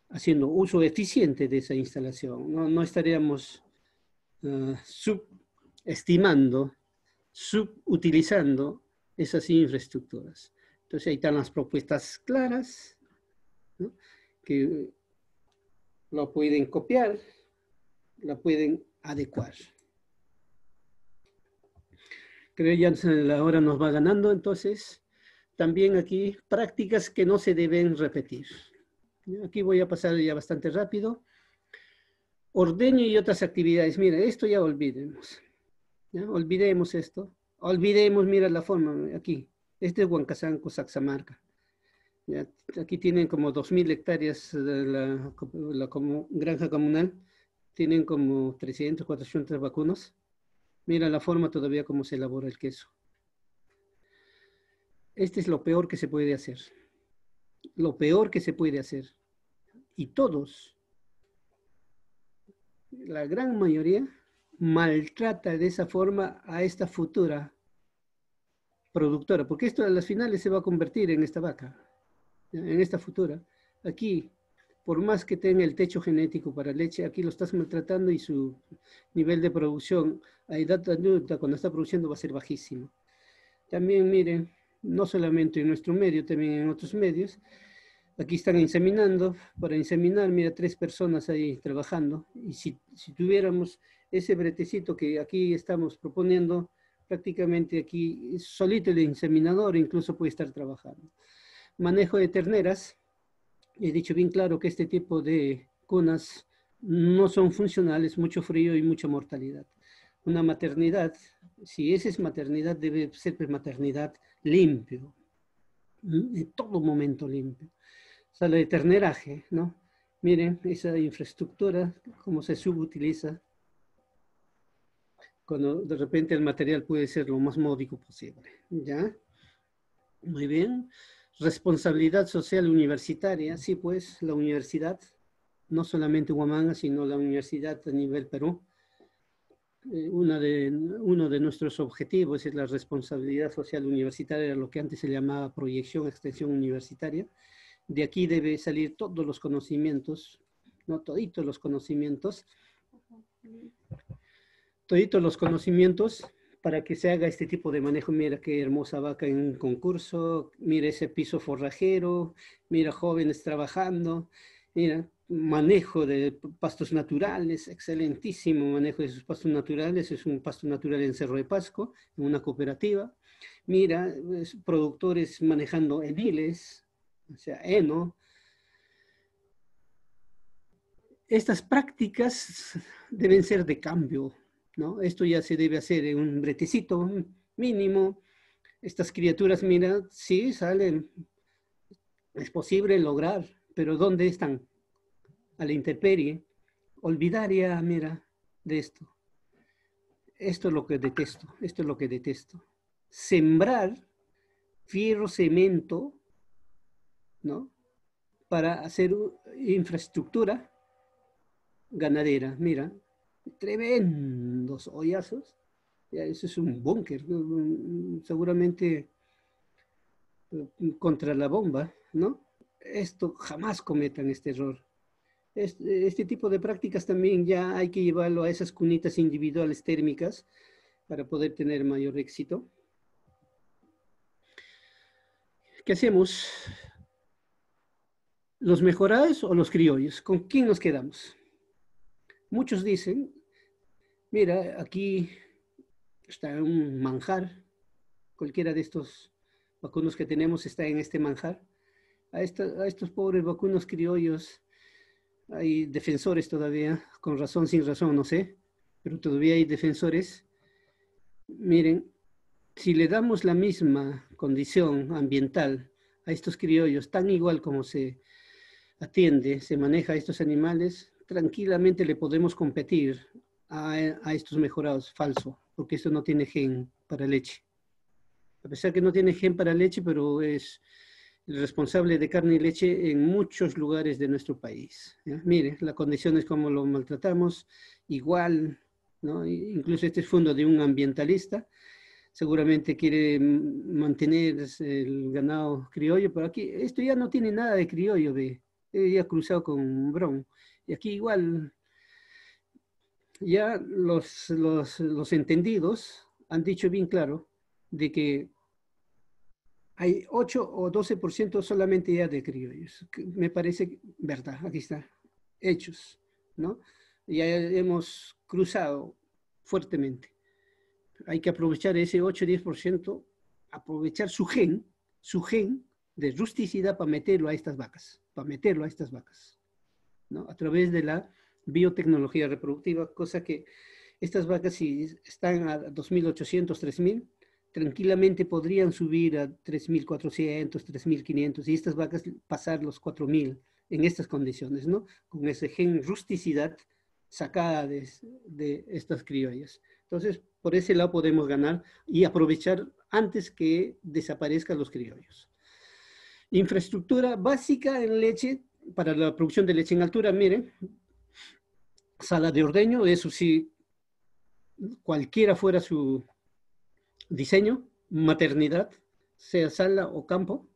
haciendo uso eficiente de esa instalación. No, no estaríamos eh, subestimando, subutilizando esas infraestructuras. Entonces ahí están las propuestas claras. ¿no? que lo pueden copiar, lo pueden adecuar. Creo ya la hora nos va ganando, entonces también aquí prácticas que no se deben repetir. Aquí voy a pasar ya bastante rápido. Ordeño y otras actividades. Mira, esto ya olvidemos. Olvidemos esto. Olvidemos, mira la forma aquí. Este es Huancasanco, Saxamarca aquí tienen como 2.000 hectáreas de la, granja comunal, tienen como 300, 400 vacunas. Mira la forma todavía como se elabora el queso. Este es lo peor que se puede hacer. Lo peor que se puede hacer. Y todos, la gran mayoría, maltrata de esa forma a esta futura productora, porque esto a las finales se va a convertir en esta vaca en esta futura, aquí, por más que tenga el techo genético para leche, aquí lo estás maltratando y su nivel de producción a edad adulta, cuando está produciendo, va a ser bajísimo. También, miren, no solamente en nuestro medio, también en otros medios, aquí están inseminando, para inseminar, mira, tres personas ahí trabajando, y si, si, tuviéramos ese bretecito que aquí estamos proponiendo, prácticamente aquí solito el inseminador incluso puede estar trabajando manejo de terneras, he dicho bien claro que este tipo de cunas no son funcionales, mucho frío y mucha mortalidad. Una maternidad, si esa es maternidad, debe ser maternidad limpio, en todo momento limpio. Sala de terneraje, ¿no? Miren, esa infraestructura, cómo se subutiliza, cuando de repente el material puede ser lo más módico posible, ¿ya? Muy bien. Responsabilidad social universitaria, sí pues, la universidad, no solamente Huamanga, sino la universidad a nivel Perú. Eh, una de, uno de nuestros objetivos es la responsabilidad social universitaria, lo que antes se llamaba proyección, extensión universitaria. De aquí debe salir todos los conocimientos, no toditos los conocimientos, toditos los conocimientos para que se haga este tipo de manejo. Mira qué hermosa vaca en un concurso, mira ese piso forrajero, mira jóvenes trabajando, mira manejo de pastos naturales, excelentísimo manejo de esos pastos naturales, es un pasto natural en Cerro de Pasco, en una cooperativa. Mira, productores manejando ediles, o sea, heno. Estas prácticas deben ser de cambio, ¿no? Esto ya se debe hacer en un bretecito mínimo. Estas criaturas, mira, sí salen, es posible lograr, pero ¿dónde están? A la intemperie. Olvidaria, mira, de esto. Esto es lo que detesto, esto es lo que detesto. Sembrar fierro, cemento, ¿no? Para hacer infraestructura ganadera. Mira, tremendos hoyazos. Ya, eso es un búnker, mm, seguramente mm, contra la bomba, ¿no? Esto jamás cometan este error. Este, este, tipo de prácticas también ya hay que llevarlo a esas cunitas individuales térmicas para poder tener mayor éxito. ¿Qué hacemos? ¿Los mejorados o los criollos? ¿Con quién nos quedamos? Muchos dicen, Mira, aquí está un manjar. Cualquiera de estos vacunos que tenemos está en este manjar. A, estos pobres vacunos criollos hay defensores todavía, con razón, sin razón, no sé, pero todavía hay defensores. Miren, si le damos la misma condición ambiental a estos criollos, tan igual como se atiende, se maneja a estos animales, tranquilamente le podemos competir a, estos mejorados, falso, porque esto no tiene gen para leche. A pesar que no tiene gen para leche, pero es el responsable de carne y leche en muchos lugares de nuestro país. mire la condición es como lo maltratamos, igual, ¿no? incluso este es fondo de un ambientalista, seguramente quiere mantener eh, el ganado criollo, pero aquí esto ya no tiene nada de criollo, ve, eh, ya cruzado con bron. Y aquí igual ya los, los, entendidos han dicho bien claro de que hay 8 o 12% solamente de criollos. Me parece verdad, aquí está, hechos, ¿no? Ya hemos cruzado fuertemente. Hay que aprovechar ese 8 o 10%, aprovechar su gen, su gen de rusticidad para meterlo a estas vacas, para meterlo a estas vacas, ¿no? A través de la biotecnología reproductiva, cosa que estas vacas si están a 2.800, 3.000, tranquilamente podrían subir a 3.400, 3.500 y estas vacas pasar los 4.000 en estas condiciones, ¿no? Con ese gen rusticidad sacada de, estas criollas. Entonces, por ese lado podemos ganar y aprovechar antes que desaparezcan los criollos. Infraestructura básica en leche, para la producción de leche en altura, miren, sala de ordeño, eso sí, cualquiera fuera su diseño, maternidad, sea sala o campo,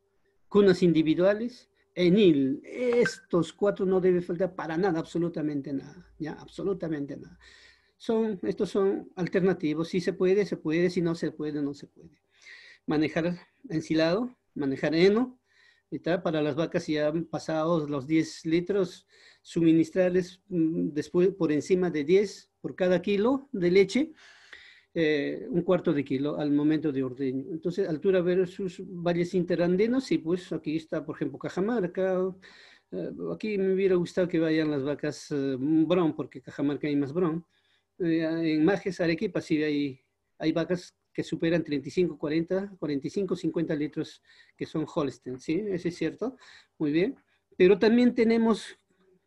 cunas individuales, enil, estos cuatro no debe faltar para nada, absolutamente nada, ya, absolutamente nada. Son, estos son alternativos, si se puede, se puede, si no se puede, no se puede. Manejar ensilado, manejar heno, y para las vacas ya pasado los 10 litros, suministrarles mm, después por encima de 10 por cada kilo de leche, eh, un cuarto de kilo al momento de ordeño. Entonces, altura ver sus valles interandinos y pues aquí está, por ejemplo, Cajamarca. Eh, aquí me hubiera gustado que vayan las vacas eh, porque Cajamarca hay más bron eh, en Majes, Arequipa, sí hay, hay vacas que superan 35, 40, 45, 50 litros, que son Holstein, ¿sí? Eso es cierto, muy bien. Pero también tenemos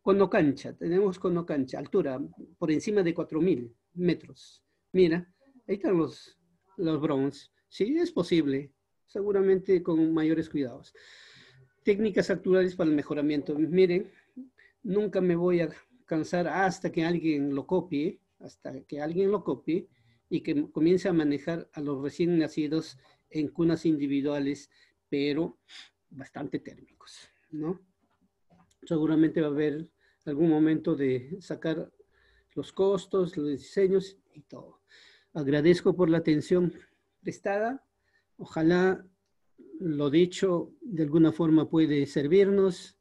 Cono cancha, tenemos cono cancha, altura por encima de 4.000 metros. Mira, ahí están los, los Sí, es posible, seguramente con mayores cuidados. Técnicas actuales para el mejoramiento. Miren, nunca me voy a cansar hasta que alguien lo copie, hasta que alguien lo copie y que comience a manejar a los recién nacidos en cunas individuales, pero bastante térmicos, ¿no? Seguramente va a haber algún momento de sacar los costos, los diseños y todo. Agradezco por la atención prestada. Ojalá lo dicho de alguna forma puede servirnos,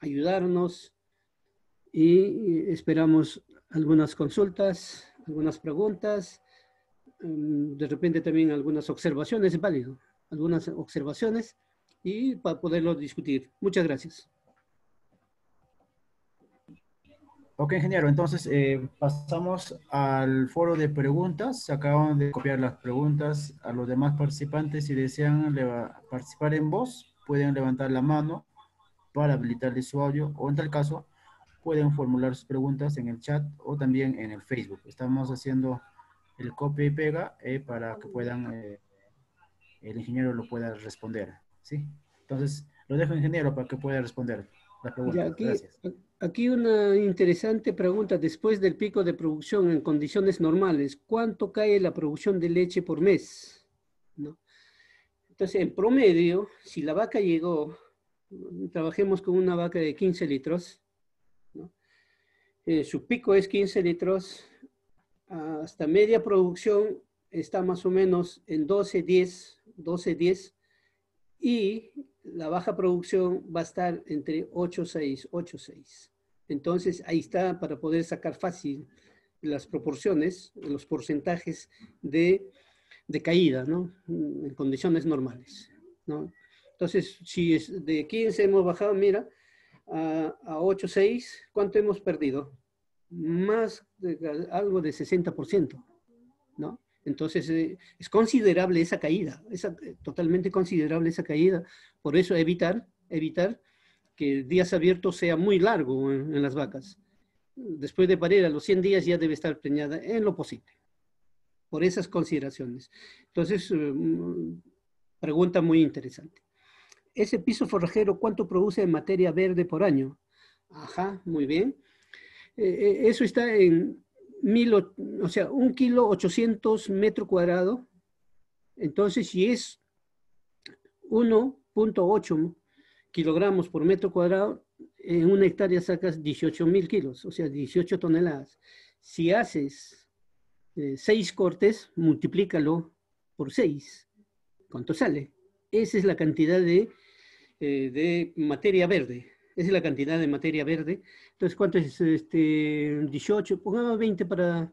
ayudarnos y esperamos algunas consultas, algunas preguntas, em, de repente también algunas observaciones, válido, algunas observaciones y para poderlo discutir. Muchas gracias. Ok, ingeniero, entonces eh, pasamos al foro de preguntas. Se acaban de copiar las preguntas a los demás participantes. Si desean participar en voz, pueden levantar la mano para habilitarle su audio o en tal caso pueden formular sus preguntas en el chat o también en el Facebook. Estamos haciendo el copia y pega eh, para que puedan, eh, el ingeniero lo pueda responder. ¿sí? Entonces, lo dejo, ingeniero, para que pueda responder las preguntas. Gracias. Aquí una interesante pregunta. Después del pico de producción en condiciones normales, ¿cuánto cae la producción de leche por mes? Entonces, en promedio, si la vaca llegó, trabajemos con una vaca de 15 litros, eh, su pico es 15 litros, hasta media producción está más o menos en 12, 10, 12, 10, y la baja producción va a estar entre 8, 6, 8, 6. Entonces, ahí está para poder sacar fácil las proporciones, los porcentajes de, caída, ¿no? Mm, en condiciones normales, ¿no? Entonces, si es de 15 hemos bajado, mira, a, a 6, ¿cuánto hemos perdido? Más de, algo de 60%, ¿no? Entonces, eh, es considerable esa caída, es eh, totalmente considerable esa caída. Por eso evitar, evitar que días abiertos sea muy largo en, las vacas. Después de parir a los 100 días ya debe estar preñada en lo posible. Por esas consideraciones. Entonces, eh, pregunta muy interesante. ¿Ese piso forrajero cuánto produce en materia verde por año? Ajá, muy bien. Eh, eh, eso está en mil, o sea, un kilo 800 metro cuadrado. Entonces, si es 1.8 kilogramos por metro cuadrado, en una hectárea sacas 18 mil kilos, o sea, 18 toneladas. Si haces eh, seis cortes, multiplícalo por 6. ¿Cuánto sale? Esa es la cantidad eh, de, materia verde. Esa es la cantidad de materia verde. Entonces, ¿cuánto es? Este, 18, pongamos 20 para...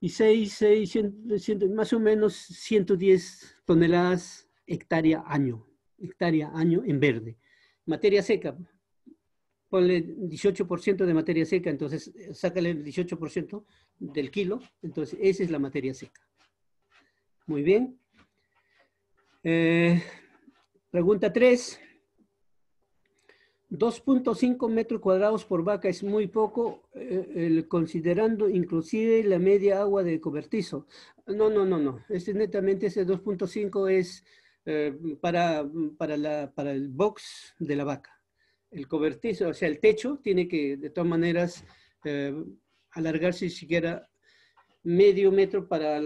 Y 6, 6, más o menos 110 toneladas hectárea año hectárea año en verde. Materia seca, ponle 18% de materia seca, entonces eh, sácale el 18% del kilo, entonces esa es la materia seca. Muy bien. Eh, pregunta 3. 2.5 metros cuadrados por vaca es muy poco, eh, considerando inclusive la media agua de cobertizo. No, no, no, no. Este, netamente ese 2.5 es eh, para, para, la, para, el box de la vaca. El cobertizo, o sea, el techo tiene que, de todas maneras, eh, alargarse siquiera medio metro para,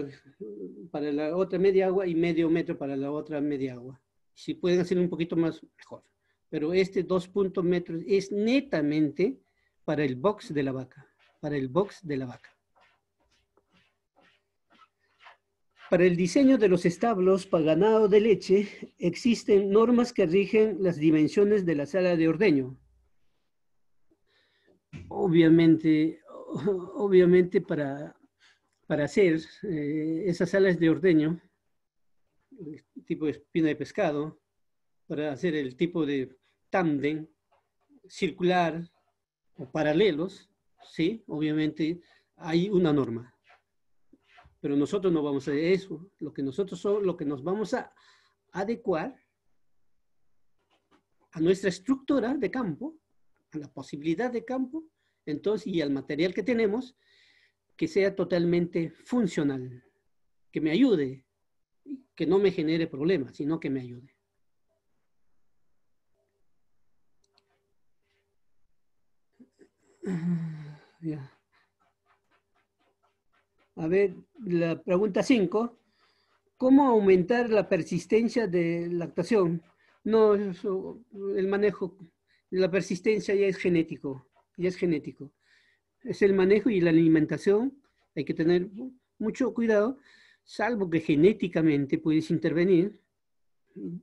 para la otra media agua y medio metro para la otra media agua. Si pueden hacer un poquito más, mejor. Pero este puntos metros es netamente para el box de la vaca, para el box de la vaca. Para el diseño de los establos para ganado de leche existen normas que rigen las dimensiones de la sala de ordeño. Obviamente, obviamente para, hacer eh, esas salas de ordeño, tipo espina de pescado, para hacer el tipo de tándem circular o paralelos, sí, obviamente hay una norma. Pero nosotros no vamos a hacer eso. Lo que nosotros somos, lo que nos vamos a adecuar a nuestra estructura de campo, a la posibilidad de campo, entonces, y al material que tenemos, que sea totalmente funcional, que me ayude, que no me genere problemas, sino que me ayude. [SIGHS] Ya. A ver, la pregunta 5. ¿Cómo aumentar la persistencia de la actuación? No, el manejo, la persistencia ya es genético, ya es genético. Es el manejo y la alimentación. Hay que tener mucho cuidado, salvo que genéticamente puedes intervenir, mm,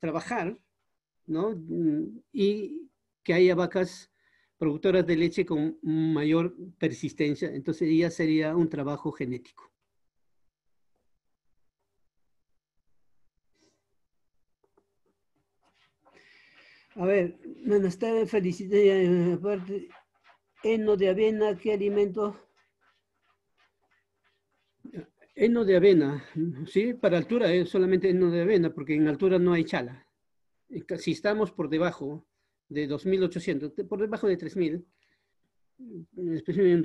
trabajar, ¿no? Mm, y que haya vacas productoras de leche con mayor persistencia, entonces ya sería un trabajo genético. A ver, buenas tardes, felicidades. Eh, aparte, heno de avena, ¿qué alimento? Eno de avena, ¿sí? Para altura es solamente eno de avena, porque en altura no hay chala. Si estamos por debajo de 2.800, por debajo de 3.000, en 2.500,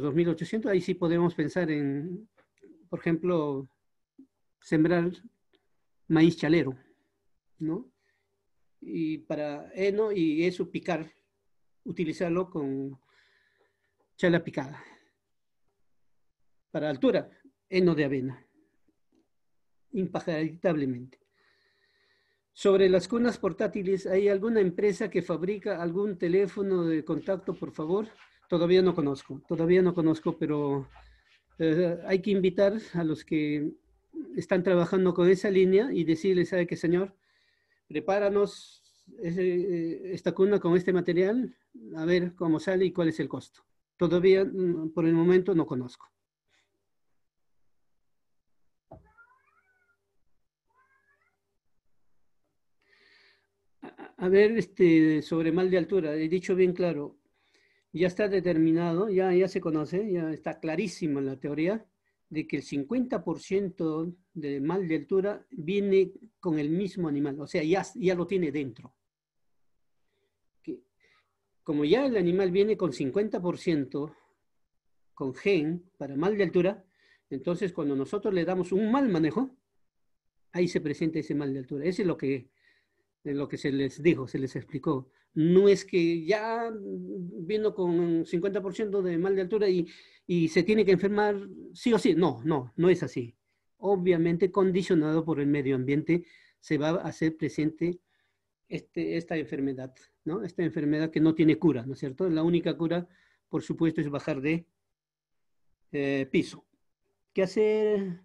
2.800, ahí sí podemos pensar en, por ejemplo, sembrar maíz chalero, ¿no? Y para heno eh, y eso picar, utilizarlo con chala picada. Para altura, heno de avena, impagablemente sobre las cunas portátiles, ¿hay alguna empresa que fabrica algún teléfono de contacto, por favor? Todavía no conozco, todavía no conozco, pero eh, hay que invitar a los que están trabajando con esa línea y decirles, ¿sabe qué, señor? Prepáranos eh, esta cuna con este material, a ver cómo sale y cuál es el costo. Todavía, mm, por el momento, no conozco. A ver, este, sobre mal de altura, he dicho bien claro, ya está determinado, ya, ya se conoce, ya está clarísimo en la teoría de que el 50% de mal de altura viene con el mismo animal, o sea, ya, ya lo tiene dentro. como ya el animal viene con 50% con gen para mal de altura, entonces cuando nosotros le damos un mal manejo, ahí se presenta ese mal de altura. Ese es lo que de lo que se les dijo, se les explicó. No es que ya vino con 50% de mal de altura y, se tiene que enfermar sí o sí. No, no, no es así. Obviamente condicionado por el medio ambiente se va a hacer presente este, esta enfermedad, ¿no? Esta enfermedad que no tiene cura, ¿no es cierto? La única cura, por supuesto, es bajar de eh, piso. ¿Qué hacer?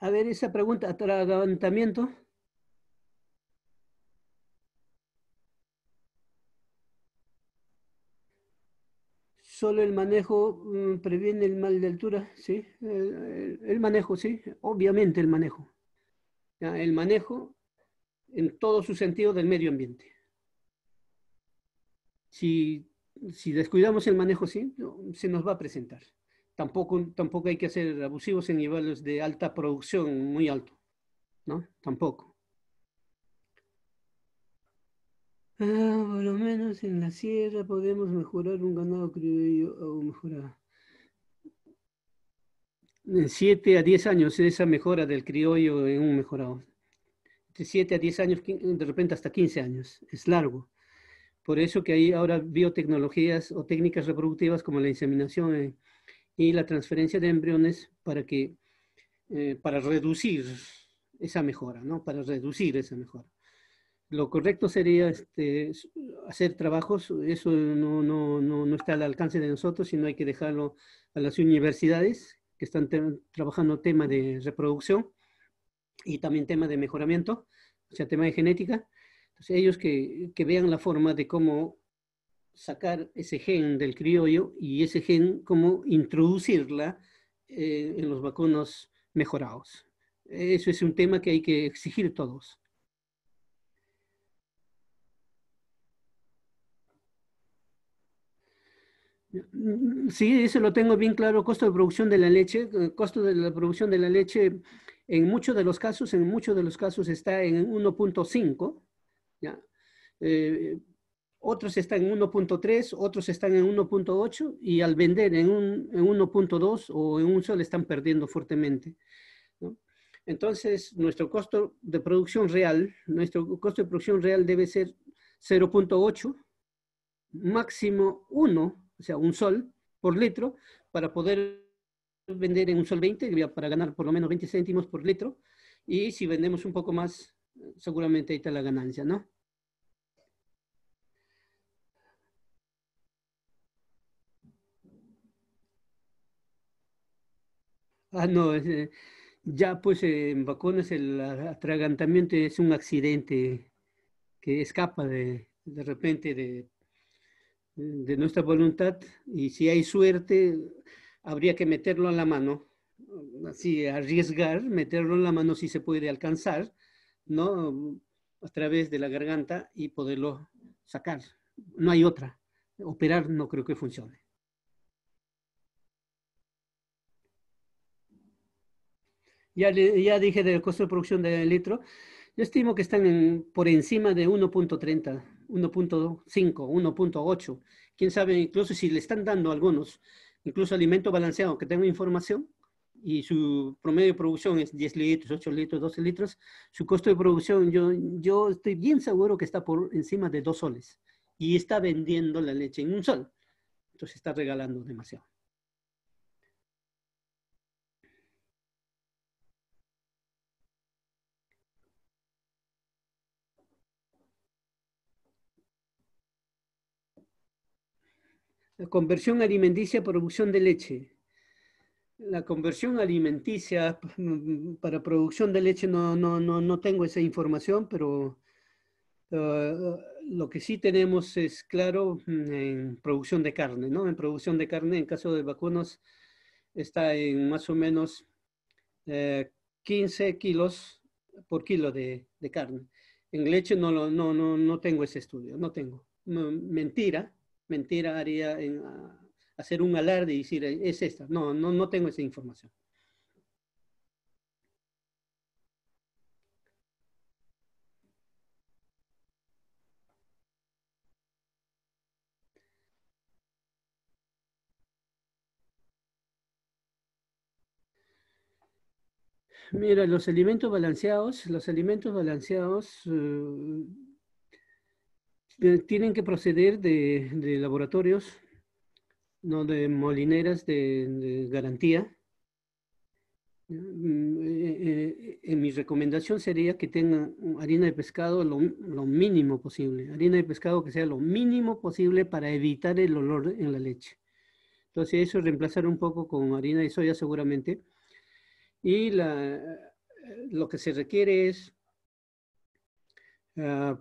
A ver, esa pregunta, atragantamiento. Solo el manejo mm, previene el mal de altura, ¿sí? El, manejo, sí, obviamente el manejo. El manejo en todo su sentido del medio ambiente. Si, si descuidamos el manejo, sí, se nos va a presentar. Tampoco, tampoco hay que ser abusivos en niveles de alta producción muy alto, ¿no? Tampoco. Ah, por lo menos en la sierra podemos mejorar un ganado criollo o mejorar. en 7 a 10 años esa mejora del criollo en un mejorado. De 7 a 10 años, de repente hasta 15 años, es largo. Por eso que hay ahora biotecnologías o técnicas reproductivas como la inseminación eh, y la transferencia de embriones para que eh, para reducir esa mejora, ¿no? Para reducir esa mejora lo correcto sería este, hacer trabajos, eso no, está al alcance de nosotros, sino hay que dejarlo a las universidades que están trabajando tema de reproducción y también tema de mejoramiento, o sea, tema de genética. Entonces, ellos que, vean la forma de cómo sacar ese gen del criollo y ese gen, cómo introducirla eh, en los vacunos mejorados. Eso es un tema que hay que exigir todos. Sí, eso lo tengo bien claro, costo de producción de la leche, eh, costo de la producción de la leche en muchos de los casos, en muchos de los casos está en 1.5, ¿ya? Eh, otros están en 1.3, otros están en 1.8 y al vender en, 1.2 o en un sol están perdiendo fuertemente. Entonces, nuestro costo de producción real, nuestro costo de producción real debe ser 0.8, máximo 1 o sea, un sol por litro, para poder vender en un sol 20, para ganar por lo menos 20 céntimos por litro. Y si vendemos un poco más, seguramente ahí está la ganancia, ¿no? Ah, no, eh, ya pues en vacunas el atragantamiento es un accidente que escapa de, de repente de, de nuestra voluntad y si hay suerte, habría que meterlo en la mano, así arriesgar, meterlo en la mano si se puede alcanzar, ¿no? A través de la garganta y poderlo sacar. No hay otra. Operar no creo que funcione. Ya, ya dije del costo de producción del litro. Yo estimo que están por encima de 1.30 1.5, 1.8, quién sabe incluso si le están dando algunos, incluso alimento balanceado que tengo información y su promedio de producción es 10 litros, 8 litros, 12 litros, su costo de producción yo, yo estoy bien seguro que está por encima de 2 soles y está vendiendo la leche en un sol. Entonces está regalando demasiado. conversión alimenticia producción de leche. La conversión alimenticia para producción de leche no, no, no, no tengo esa información, pero eh, eh, lo que sí tenemos es claro mm, en producción de carne, ¿no? En producción de carne, en caso de vacunos, está en más o menos 15 eh, kilos por kilo de, carne. En leche no, no, no, no tengo ese estudio, no tengo. mentira, mentira haría en eh, hacer un alarde y decir, eh, es esta. No, no, no tengo esa información. Mira, los alimentos balanceados, los alimentos balanceados, eh, tienen que proceder de, laboratorios, no de molineras de, garantía. Mm, eh, eh, en mi recomendación sería que tengan harina de pescado lo, mínimo posible, harina de pescado que sea lo mínimo posible para evitar el olor en la leche. Entonces eso reemplazar un poco con harina de soya seguramente. Y la, lo que se requiere es ah,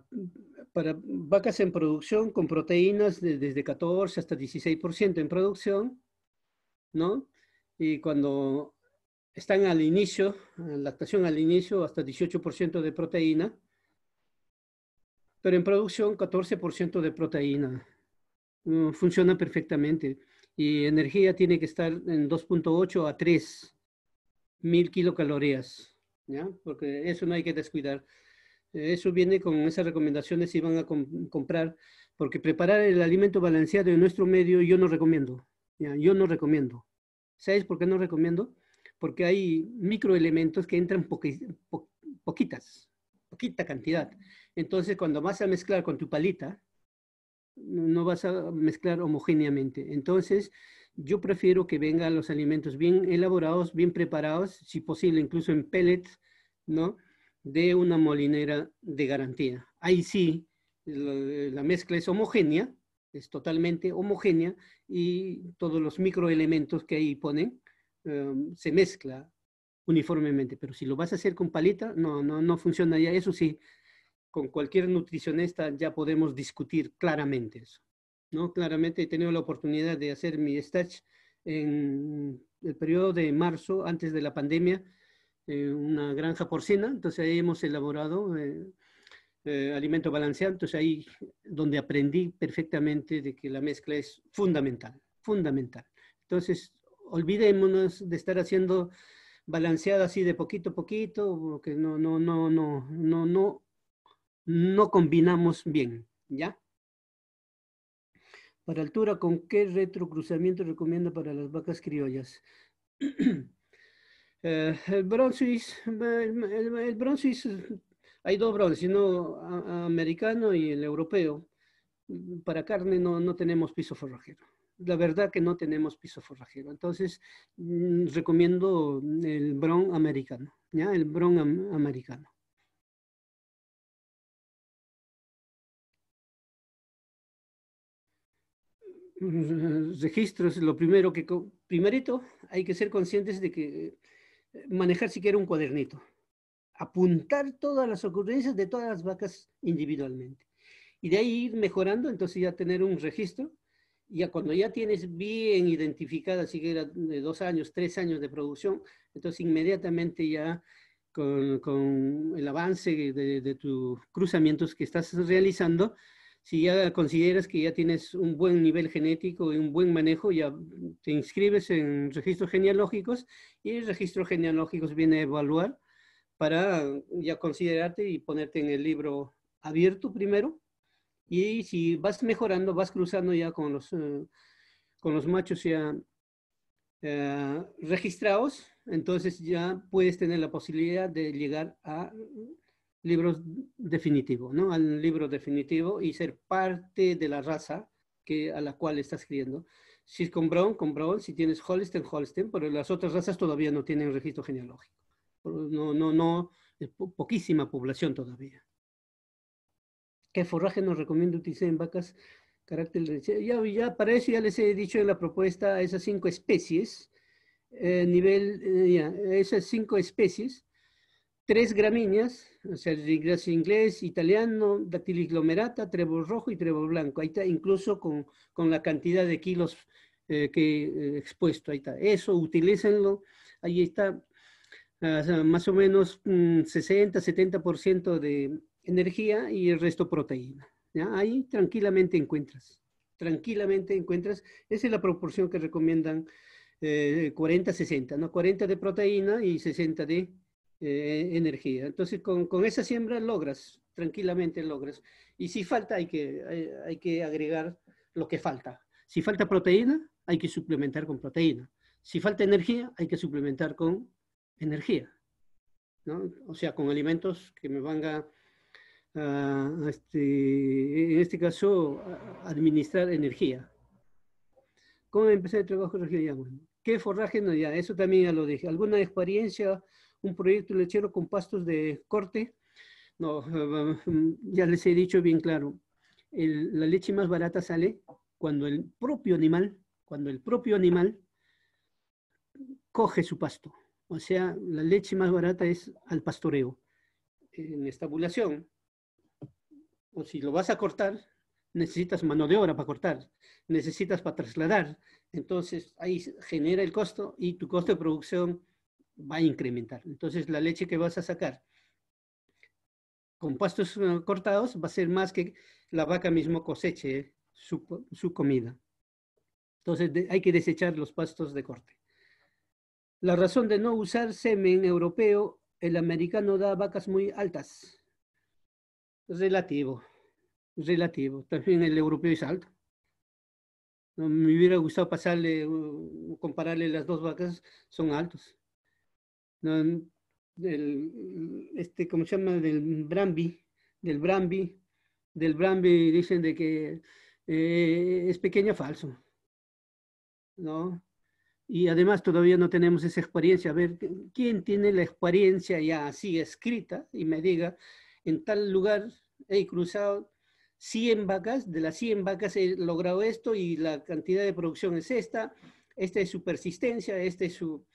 para vacas en producción con proteínas desde 14 hasta 16% en producción, ¿no? Y cuando están al inicio, lactación al inicio, hasta 18% de proteína, pero en producción 14% de proteína. Mm, funciona perfectamente. Y energía tiene que estar en 2.8 a 3 mil kilocalorías, ¿ya? Porque eso no hay que descuidar. Eso viene con esas recomendaciones si van a comprar, porque preparar el alimento balanceado en nuestro medio yo no recomiendo. Yo no recomiendo. ¿Sabes por qué no recomiendo? Porque hay microelementos que entran poquitas, poquita cantidad. Entonces, cuando vas a mezclar con tu palita, no vas a mezclar homogéneamente. Entonces, yo prefiero que vengan los alimentos bien elaborados, bien preparados, si posible incluso en pellets, ¿no? de una molinera de garantía. Ahí sí, la mezcla es homogénea, es totalmente homogénea y todos los microelementos que ahí ponen em, se mezclan uniformemente. Pero si lo vas a hacer con palita, no, no, no funciona ya. Eso sí, con cualquier nutricionista ya podemos discutir claramente eso. ¿no? Claramente he tenido la oportunidad de hacer mi stage en el periodo de marzo, antes de la pandemia, eh, una granja porcina, entonces ahí hemos elaborado eh, eh, alimento balanceado, entonces ahí donde aprendí perfectamente de que la mezcla es fundamental, fundamental. Entonces, olvidémonos de estar haciendo balanceada así de poquito a poquito, porque no, no, no, no, no, no, no combinamos bien, ¿ya? Para altura, ¿con qué retrocruzamiento recomienda para las vacas criollas? [CLEARS THROAT] Eh, el bronce, el, hay dos bronces, ¿no? americano y el europeo. Para carne no, no tenemos piso forrajero. La verdad que no tenemos piso forrajero. Entonces, mm, recomiendo el bron americano, ¿ya? El bron americano. Mm, registros, lo primero que, primerito, hay que ser conscientes de que manejar siquiera un cuadernito, apuntar todas las ocurrencias de todas las vacas individualmente. Y de ahí ir mejorando, entonces ya tener un registro, ya cuando ya tienes bien identificada siquiera de dos años, tres años de producción, entonces inmediatamente ya con, el avance de tus cruzamientos que estás realizando, si ya consideras que ya tienes un buen nivel genético y un buen manejo, ya te inscribes en registros genealógicos y el registro genealógicos viene a evaluar para ya considerarte y ponerte en el libro abierto primero. Y si vas mejorando, vas cruzando ya con los, eh, con los machos ya eh, registrados, entonces ya puedes tener la posibilidad de llegar a libros definitivos, ¿no? Al libro definitivo y ser parte de la raza a la cual estás criando. Si es con Brown, con Brown, si tienes Holstein, Holstein, pero las otras razas todavía no tienen registro genealógico. No, no, no, poquísima población todavía. ¿Qué forraje nos recomienda utilizar en vacas? Carácter ya, ya para eso ya les he dicho en la propuesta esas cinco especies, eh, nivel, eh, ya, esas cinco especies, tres gramíneas, o sea, inglés, italiano, glomerata, trebo rojo y trébol blanco. Ahí está, incluso con, la cantidad de kilos eh, que eh, expuesto. Ahí está. Eso, utilícenlo. Ahí está ah, más o menos 60, mm, 70% de energía y el resto proteína. Ahí tranquilamente encuentras. Tranquilamente encuentras. Esa es la proporción que recomiendan 40-60, eh, ¿no? 40 de proteína y 60 de eh, energía. Entonces, con, con, esa siembra logras, tranquilamente logras. Y si falta, hay que, hay, que agregar lo que falta. Si falta proteína, hay que suplementar con proteína. Si falta energía, hay que suplementar con energía. ¿no? O sea, con alimentos que me van a, este, en este caso, administrar energía. ¿Cómo empecé el trabajo de ¿Qué forraje? No, ya, eso también ya lo dije. ¿Alguna experiencia un proyecto lechero con pastos de corte, no, [LAUGHS] ya les he dicho bien claro, la leche más barata sale cuando el propio animal, cuando el propio animal coge su pasto. O sea, la leche más barata es al pastoreo, en estabulación. O si lo vas a cortar, necesitas mano de obra para cortar, necesitas para trasladar. Entonces, ahí genera el costo y tu costo de producción va a incrementar. Entonces la leche que vas a sacar con pastos eh, cortados va a ser más que la vaca mismo coseche eh, su, comida. Entonces hay que desechar los pastos de corte. La razón de no usar semen europeo, el americano da vacas muy altas. Relativo, relativo. También el europeo es alto. Me hubiera gustado pasarle, uh, compararle las dos vacas, son altos del, este, ¿cómo se llama? Del Brambi, del Brambi, del Brambi dicen de que eh, es pequeño falso, ¿no? Y además todavía no tenemos esa experiencia. A ver, ¿quién tiene la experiencia ya así escrita y me diga, en tal lugar he cruzado 100 vacas, de las 100 vacas he logrado esto y la cantidad de producción es esta, esta es su persistencia, esta es su,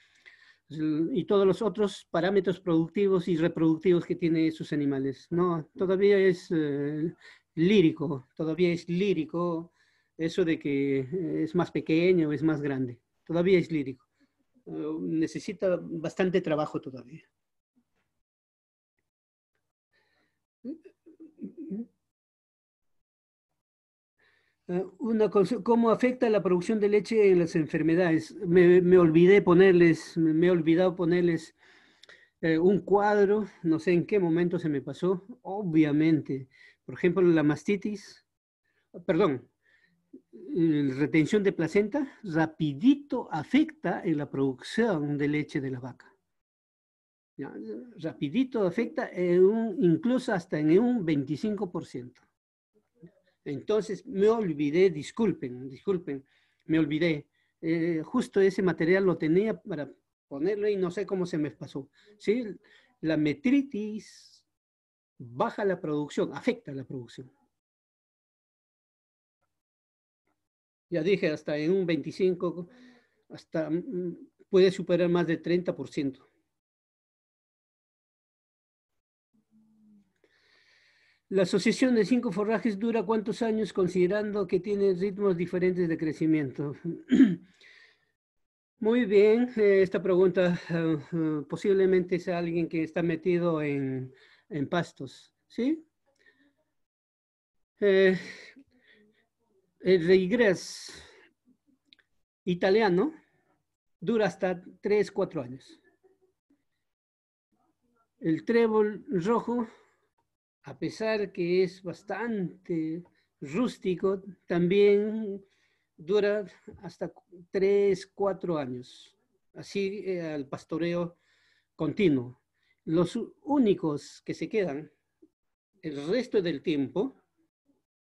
y todos los otros parámetros productivos y reproductivos que tienen esos animales. No, todavía es eh, lírico, todavía es lírico eso de que eh, es más pequeño, es más grande, todavía es lírico. Eh, necesita bastante trabajo todavía. Eh, una ¿Cómo afecta la producción de leche en las enfermedades? Me, olvidé ponerles, me he olvidado ponerles eh, un cuadro, no sé en qué momento se me pasó, obviamente. Por ejemplo, la mastitis, perdón, eh, retención de placenta, rapidito afecta en la producción de leche de la vaca. Rapidito afecta en incluso hasta en un 25%. Entonces me olvidé, disculpen, disculpen, me olvidé. Eh, justo ese material lo tenía para ponerlo y no sé cómo se me pasó. ¿sí? La metritis baja la producción, afecta la producción. Ya dije, hasta en un 25, hasta mm, mm, puede superar más de 30%. La asociación de cinco forrajes dura cuántos años considerando que tiene ritmos diferentes de crecimiento. [CLEARS THROAT] Muy bien, eh, esta pregunta eh, eh, posiblemente es alguien que está metido en, pastos, ¿sí? el regreso italiano dura hasta 3, 4 años. El trébol rojo a pesar que es bastante rústico, también dura hasta tres, cuatro años, así eh, al pastoreo continuo. Los únicos que se quedan el resto del tiempo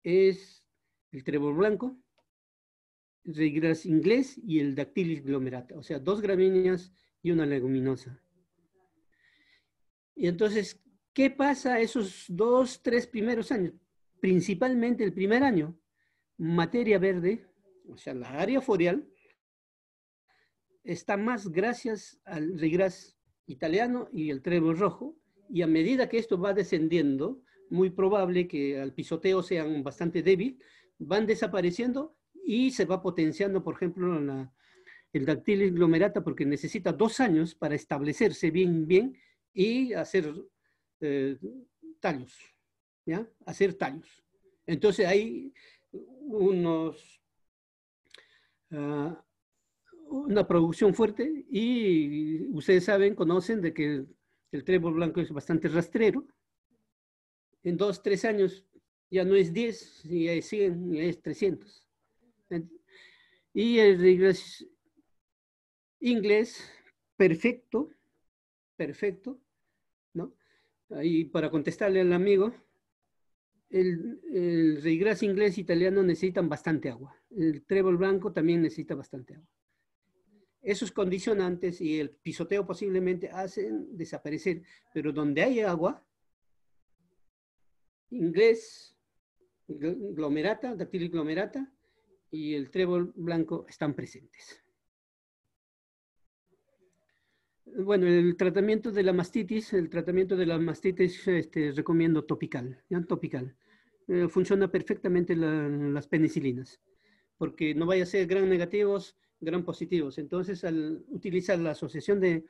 es el trébol blanco, el inglés y el dactylis glomerata, o sea, dos gramíneas y una leguminosa. Y entonces, ¿Qué pasa esos dos, tres primeros años? Principalmente el primer año, materia verde, o sea, la área foreal, está más gracias al rigras italiano y el trébol rojo, y a medida que esto va descendiendo, muy probable que al pisoteo sean bastante débil, van desapareciendo y se va potenciando, por ejemplo, el dactilis glomerata, porque necesita dos años para establecerse bien, bien y hacer eh, tallos, ¿ya? Hacer tallos. Entonces hay unos, ah, una producción fuerte y ustedes saben, conocen de que el trébol blanco es bastante rastrero. En dos, tres años ya no es 10, ya es 100, ya es 300. Y el inglés, inglés perfecto, perfecto, y para contestarle al amigo, el, el inglés e italiano necesitan bastante agua. El trébol blanco también necesita bastante agua. Esos condicionantes y el pisoteo posiblemente hacen desaparecer, pero donde hay agua, inglés, glomerata, dactil glomerata y el trébol blanco están presentes. bueno, el tratamiento de la mastitis, el tratamiento de la mastitis este, recomiendo topical, ¿ya? topical. Eh, funciona perfectamente las penicilinas, porque no vaya a ser gran negativos, gran positivos. Entonces, al utilizar la asociación de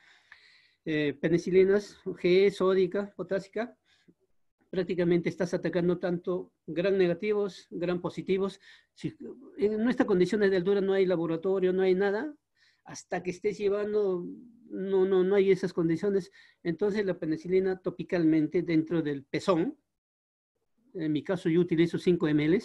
eh, penicilinas, G, sódica, potásica, prácticamente estás atacando tanto gran negativos, gran positivos. Si, en nuestras condiciones de altura no hay laboratorio, no hay nada, hasta que estés llevando no, no, no hay esas condiciones. Entonces la penicilina topicalmente dentro del pezón, en mi caso yo utilizo 5 ml,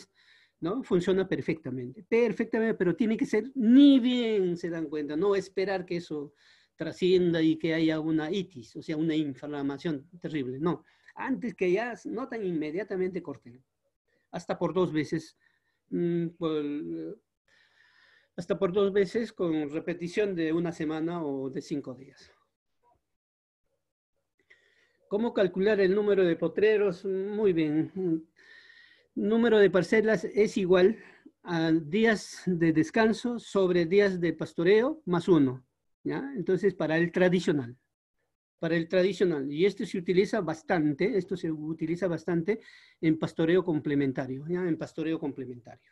¿no? Funciona perfectamente, perfectamente, pero tiene que ser ni bien se dan cuenta, no esperar que eso trascienda y que haya una itis, o sea, una inflamación terrible, no. Antes que ya notan inmediatamente corten, hasta por dos veces, mm, hasta por dos veces con repetición de una semana o de cinco días. ¿Cómo calcular el número de potreros? Muy bien. Número de parcelas es igual a días de descanso sobre días de pastoreo más uno. ¿ya? Entonces, para el tradicional. Para el tradicional. Y esto se utiliza bastante, esto se utiliza bastante en pastoreo complementario, ¿ya? en pastoreo complementario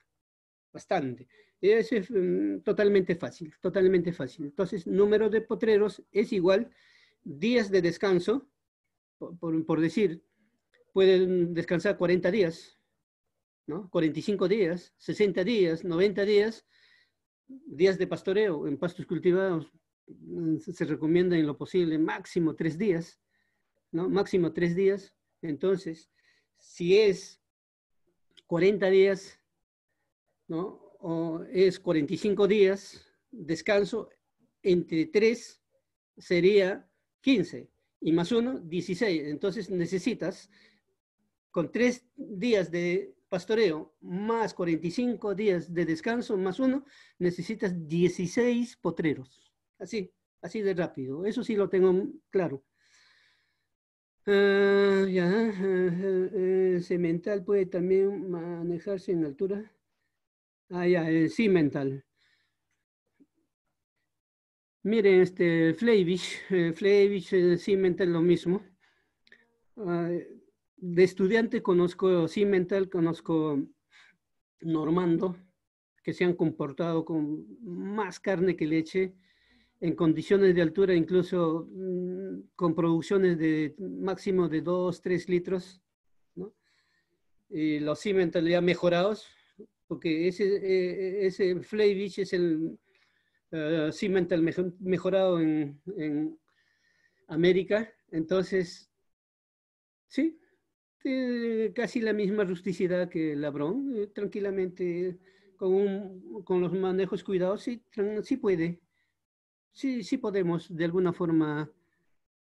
bastante. es mm, totalmente fácil, totalmente fácil. Entonces, número de potreros es igual, días de descanso, por, por decir, pueden descansar 40 días, ¿no? 45 días, 60 días, 90 días, días de pastoreo en pastos cultivados, mm, se recomienda en lo posible máximo tres días, ¿no? Máximo tres días. Entonces, si es 40 días, ¿no? O es 45 días, descanso entre 3 sería 15 y más 1, 16. Entonces necesitas con 3 días de pastoreo más 45 días de descanso más 1, necesitas 16 potreros. Así, así de rápido. Eso sí lo tengo claro. Ah, ya, uh, semental puede también manejarse en altura. Ah, ya, el eh, Cimental. Miren, este, Fleivich, eh, Fleivich, eh, lo mismo. Ah, de estudiante conozco mental, conozco Normando, que se han comportado con más carne que leche, en condiciones de altura, incluso mm, con producciones de máximo de 2, 3 litros. ¿no? Y los Cimental ya mejorados, porque ese, eh, eh, ese Flavich es el uh, eh, cimental mejorado en, en América, entonces, sí, tiene casi la misma rusticidad que Labrón, tranquilamente, con, un, con los manejos cuidados, sí, sí puede, sí, sí podemos de alguna forma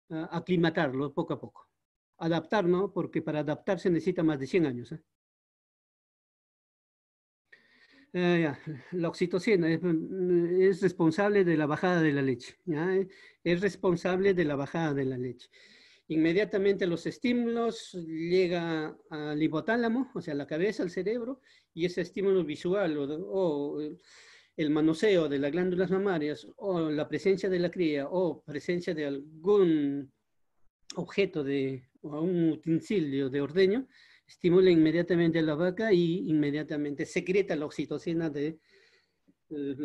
aclimatarlo poco a poco. ¿no? porque para adaptarse necesita más de 100 años. ¿eh? Ah, la oxitocina mm, es, responsable de la bajada de la leche, eh, es responsable de la bajada de la leche. Inmediatamente los estímulos llega al hipotálamo, o sea, la cabeza, al cerebro, y ese estímulo visual o, eh, el manoseo de las glándulas mamarias o la presencia de la cría o presencia de algún objeto de, o un utensilio de ordeño, estimula inmediatamente la vaca y inmediatamente secreta la oxitocina de eh,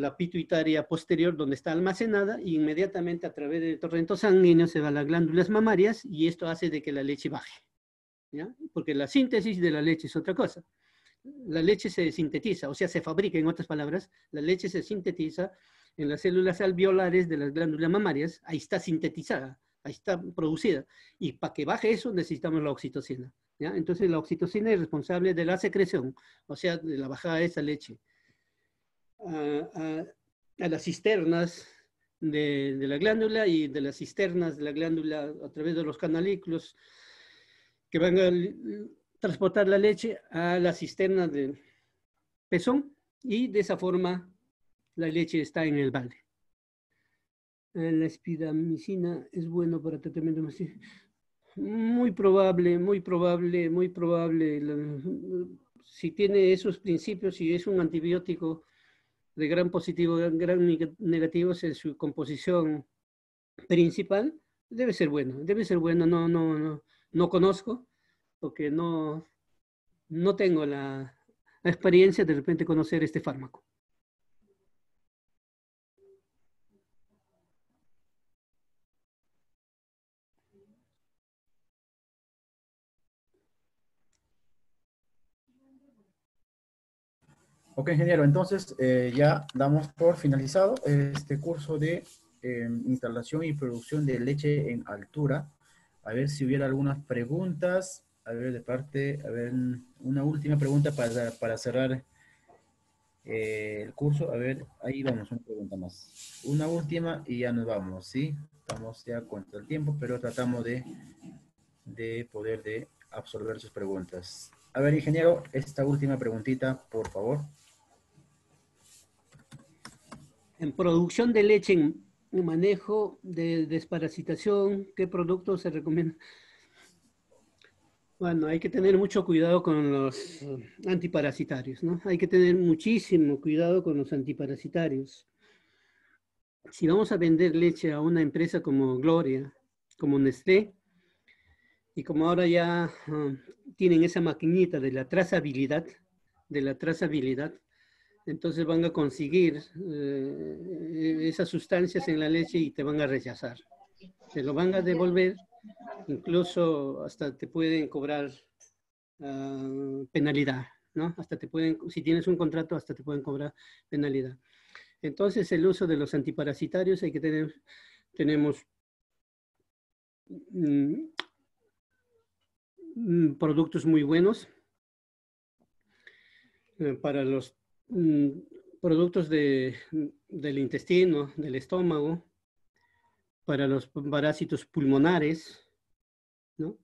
la pituitaria posterior donde está almacenada y e inmediatamente a través del torrente sanguíneo se va a las glándulas mamarias y esto hace de que la leche baje. Porque la síntesis de la leche es otra cosa. La leche se sintetiza, o sea, se fabrica, en otras palabras, la leche se sintetiza en las células alveolares de las glándulas mamarias, ahí está sintetizada, ahí está producida. Y para que baje eso necesitamos la oxitocina. Entonces la oxitocina es responsable de la secreción, o sea, de la bajada de esa leche. A, a, a las cisternas de, de, la glándula y de las cisternas de la glándula a través de los canalículos que van a transportar la leche a la cisterna del pezón y de esa forma la leche está en el balde. Eh, la espidamicina es bueno para tratamiento. de muy probable, muy probable, muy probable. Si tiene esos principios y si es un antibiótico de gran positivo, gran, gran negativo en su composición principal, debe ser bueno, debe ser bueno. No, no, no, conozco porque no, no tengo la experiencia de repente conocer este fármaco. Ok, ingeniero, entonces eh, ya damos por finalizado este curso de em, instalación y producción de leche en altura. A ver si hubiera algunas preguntas. A ver, de parte, a ver, una última pregunta para, cerrar eh, el curso. A ver, ahí vamos, una pregunta más. Una última y ya nos vamos, ¿sí? Estamos ya contra el tiempo, pero tratamos de, de poder de absorber sus preguntas. A ver, ingeniero, esta última preguntita, por favor. En producción de leche, en manejo de desparasitación, ¿qué producto se recomienda? Bueno, hay que tener mucho cuidado con los eh, antiparasitarios, ¿no? Hay que tener muchísimo cuidado con los antiparasitarios. Si vamos a vender leche a una empresa como Gloria, como Nestlé, y como ahora ya ah, tienen esa maquinita de la trazabilidad, de la trazabilidad, entonces van a conseguir eh, e-, esas sustancias en la leche y te van a rechazar. Se lo van a devolver, incluso hasta te pueden cobrar ah, penalidad, ¿no? Hasta te pueden, si tienes un contrato, hasta te pueden cobrar penalidad. Entonces el uso de los antiparasitarios hay que tener, tenemos mm, mm, productos muy buenos eh, para los Mm, productos mm, del intestino, del estómago, para los parásitos pulmonares, ¿no?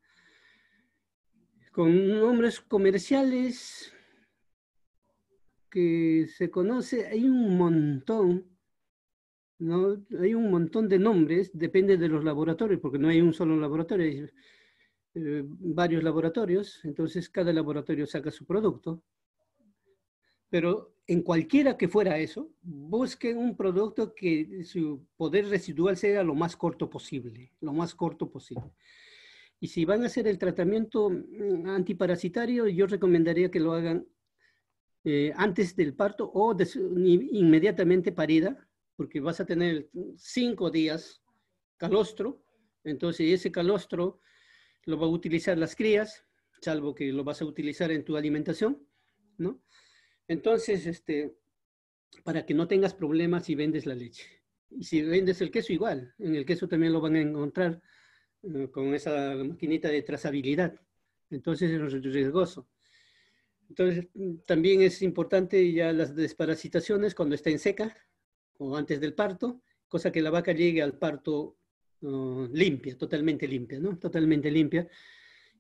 con nombres comerciales que se conoce, hay un montón, ¿no? Hay un montón de nombres, depende de los laboratorios, porque no hay un solo laboratorio, hay eh, varios laboratorios, entonces cada laboratorio saca su producto pero en cualquiera que fuera eso, busquen un producto que su poder residual sea lo más corto posible, lo más corto posible. Y si van a hacer el tratamiento mm, antiparasitario, yo recomendaría que lo hagan eh, antes del parto o inmediatamente parida, porque vas a tener cinco días calostro, entonces ese calostro lo va a utilizar las crías, salvo que lo vas a utilizar en tu alimentación, ¿no? Entonces, este, para que no tengas problemas si vendes la leche. Y si vendes el queso, igual. En el queso también lo van a encontrar eh, con esa maquinita de trazabilidad. Entonces es riesgoso. Entonces también es importante ya las desparasitaciones cuando está en seca o antes del parto, cosa que la vaca llegue al parto oh, limpia, totalmente limpia, ¿no? Totalmente limpia.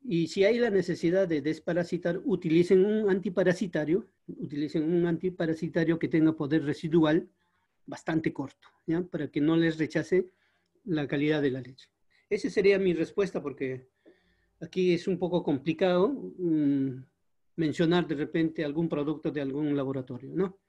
Y si hay la necesidad de desparasitar, utilicen un antiparasitario, utilicen un antiparasitario que tenga poder residual bastante corto, ¿ya? para que no les rechace la calidad de la leche. Esa sería mi respuesta porque aquí es un poco complicado mm, mencionar de repente algún producto de algún laboratorio, ¿no?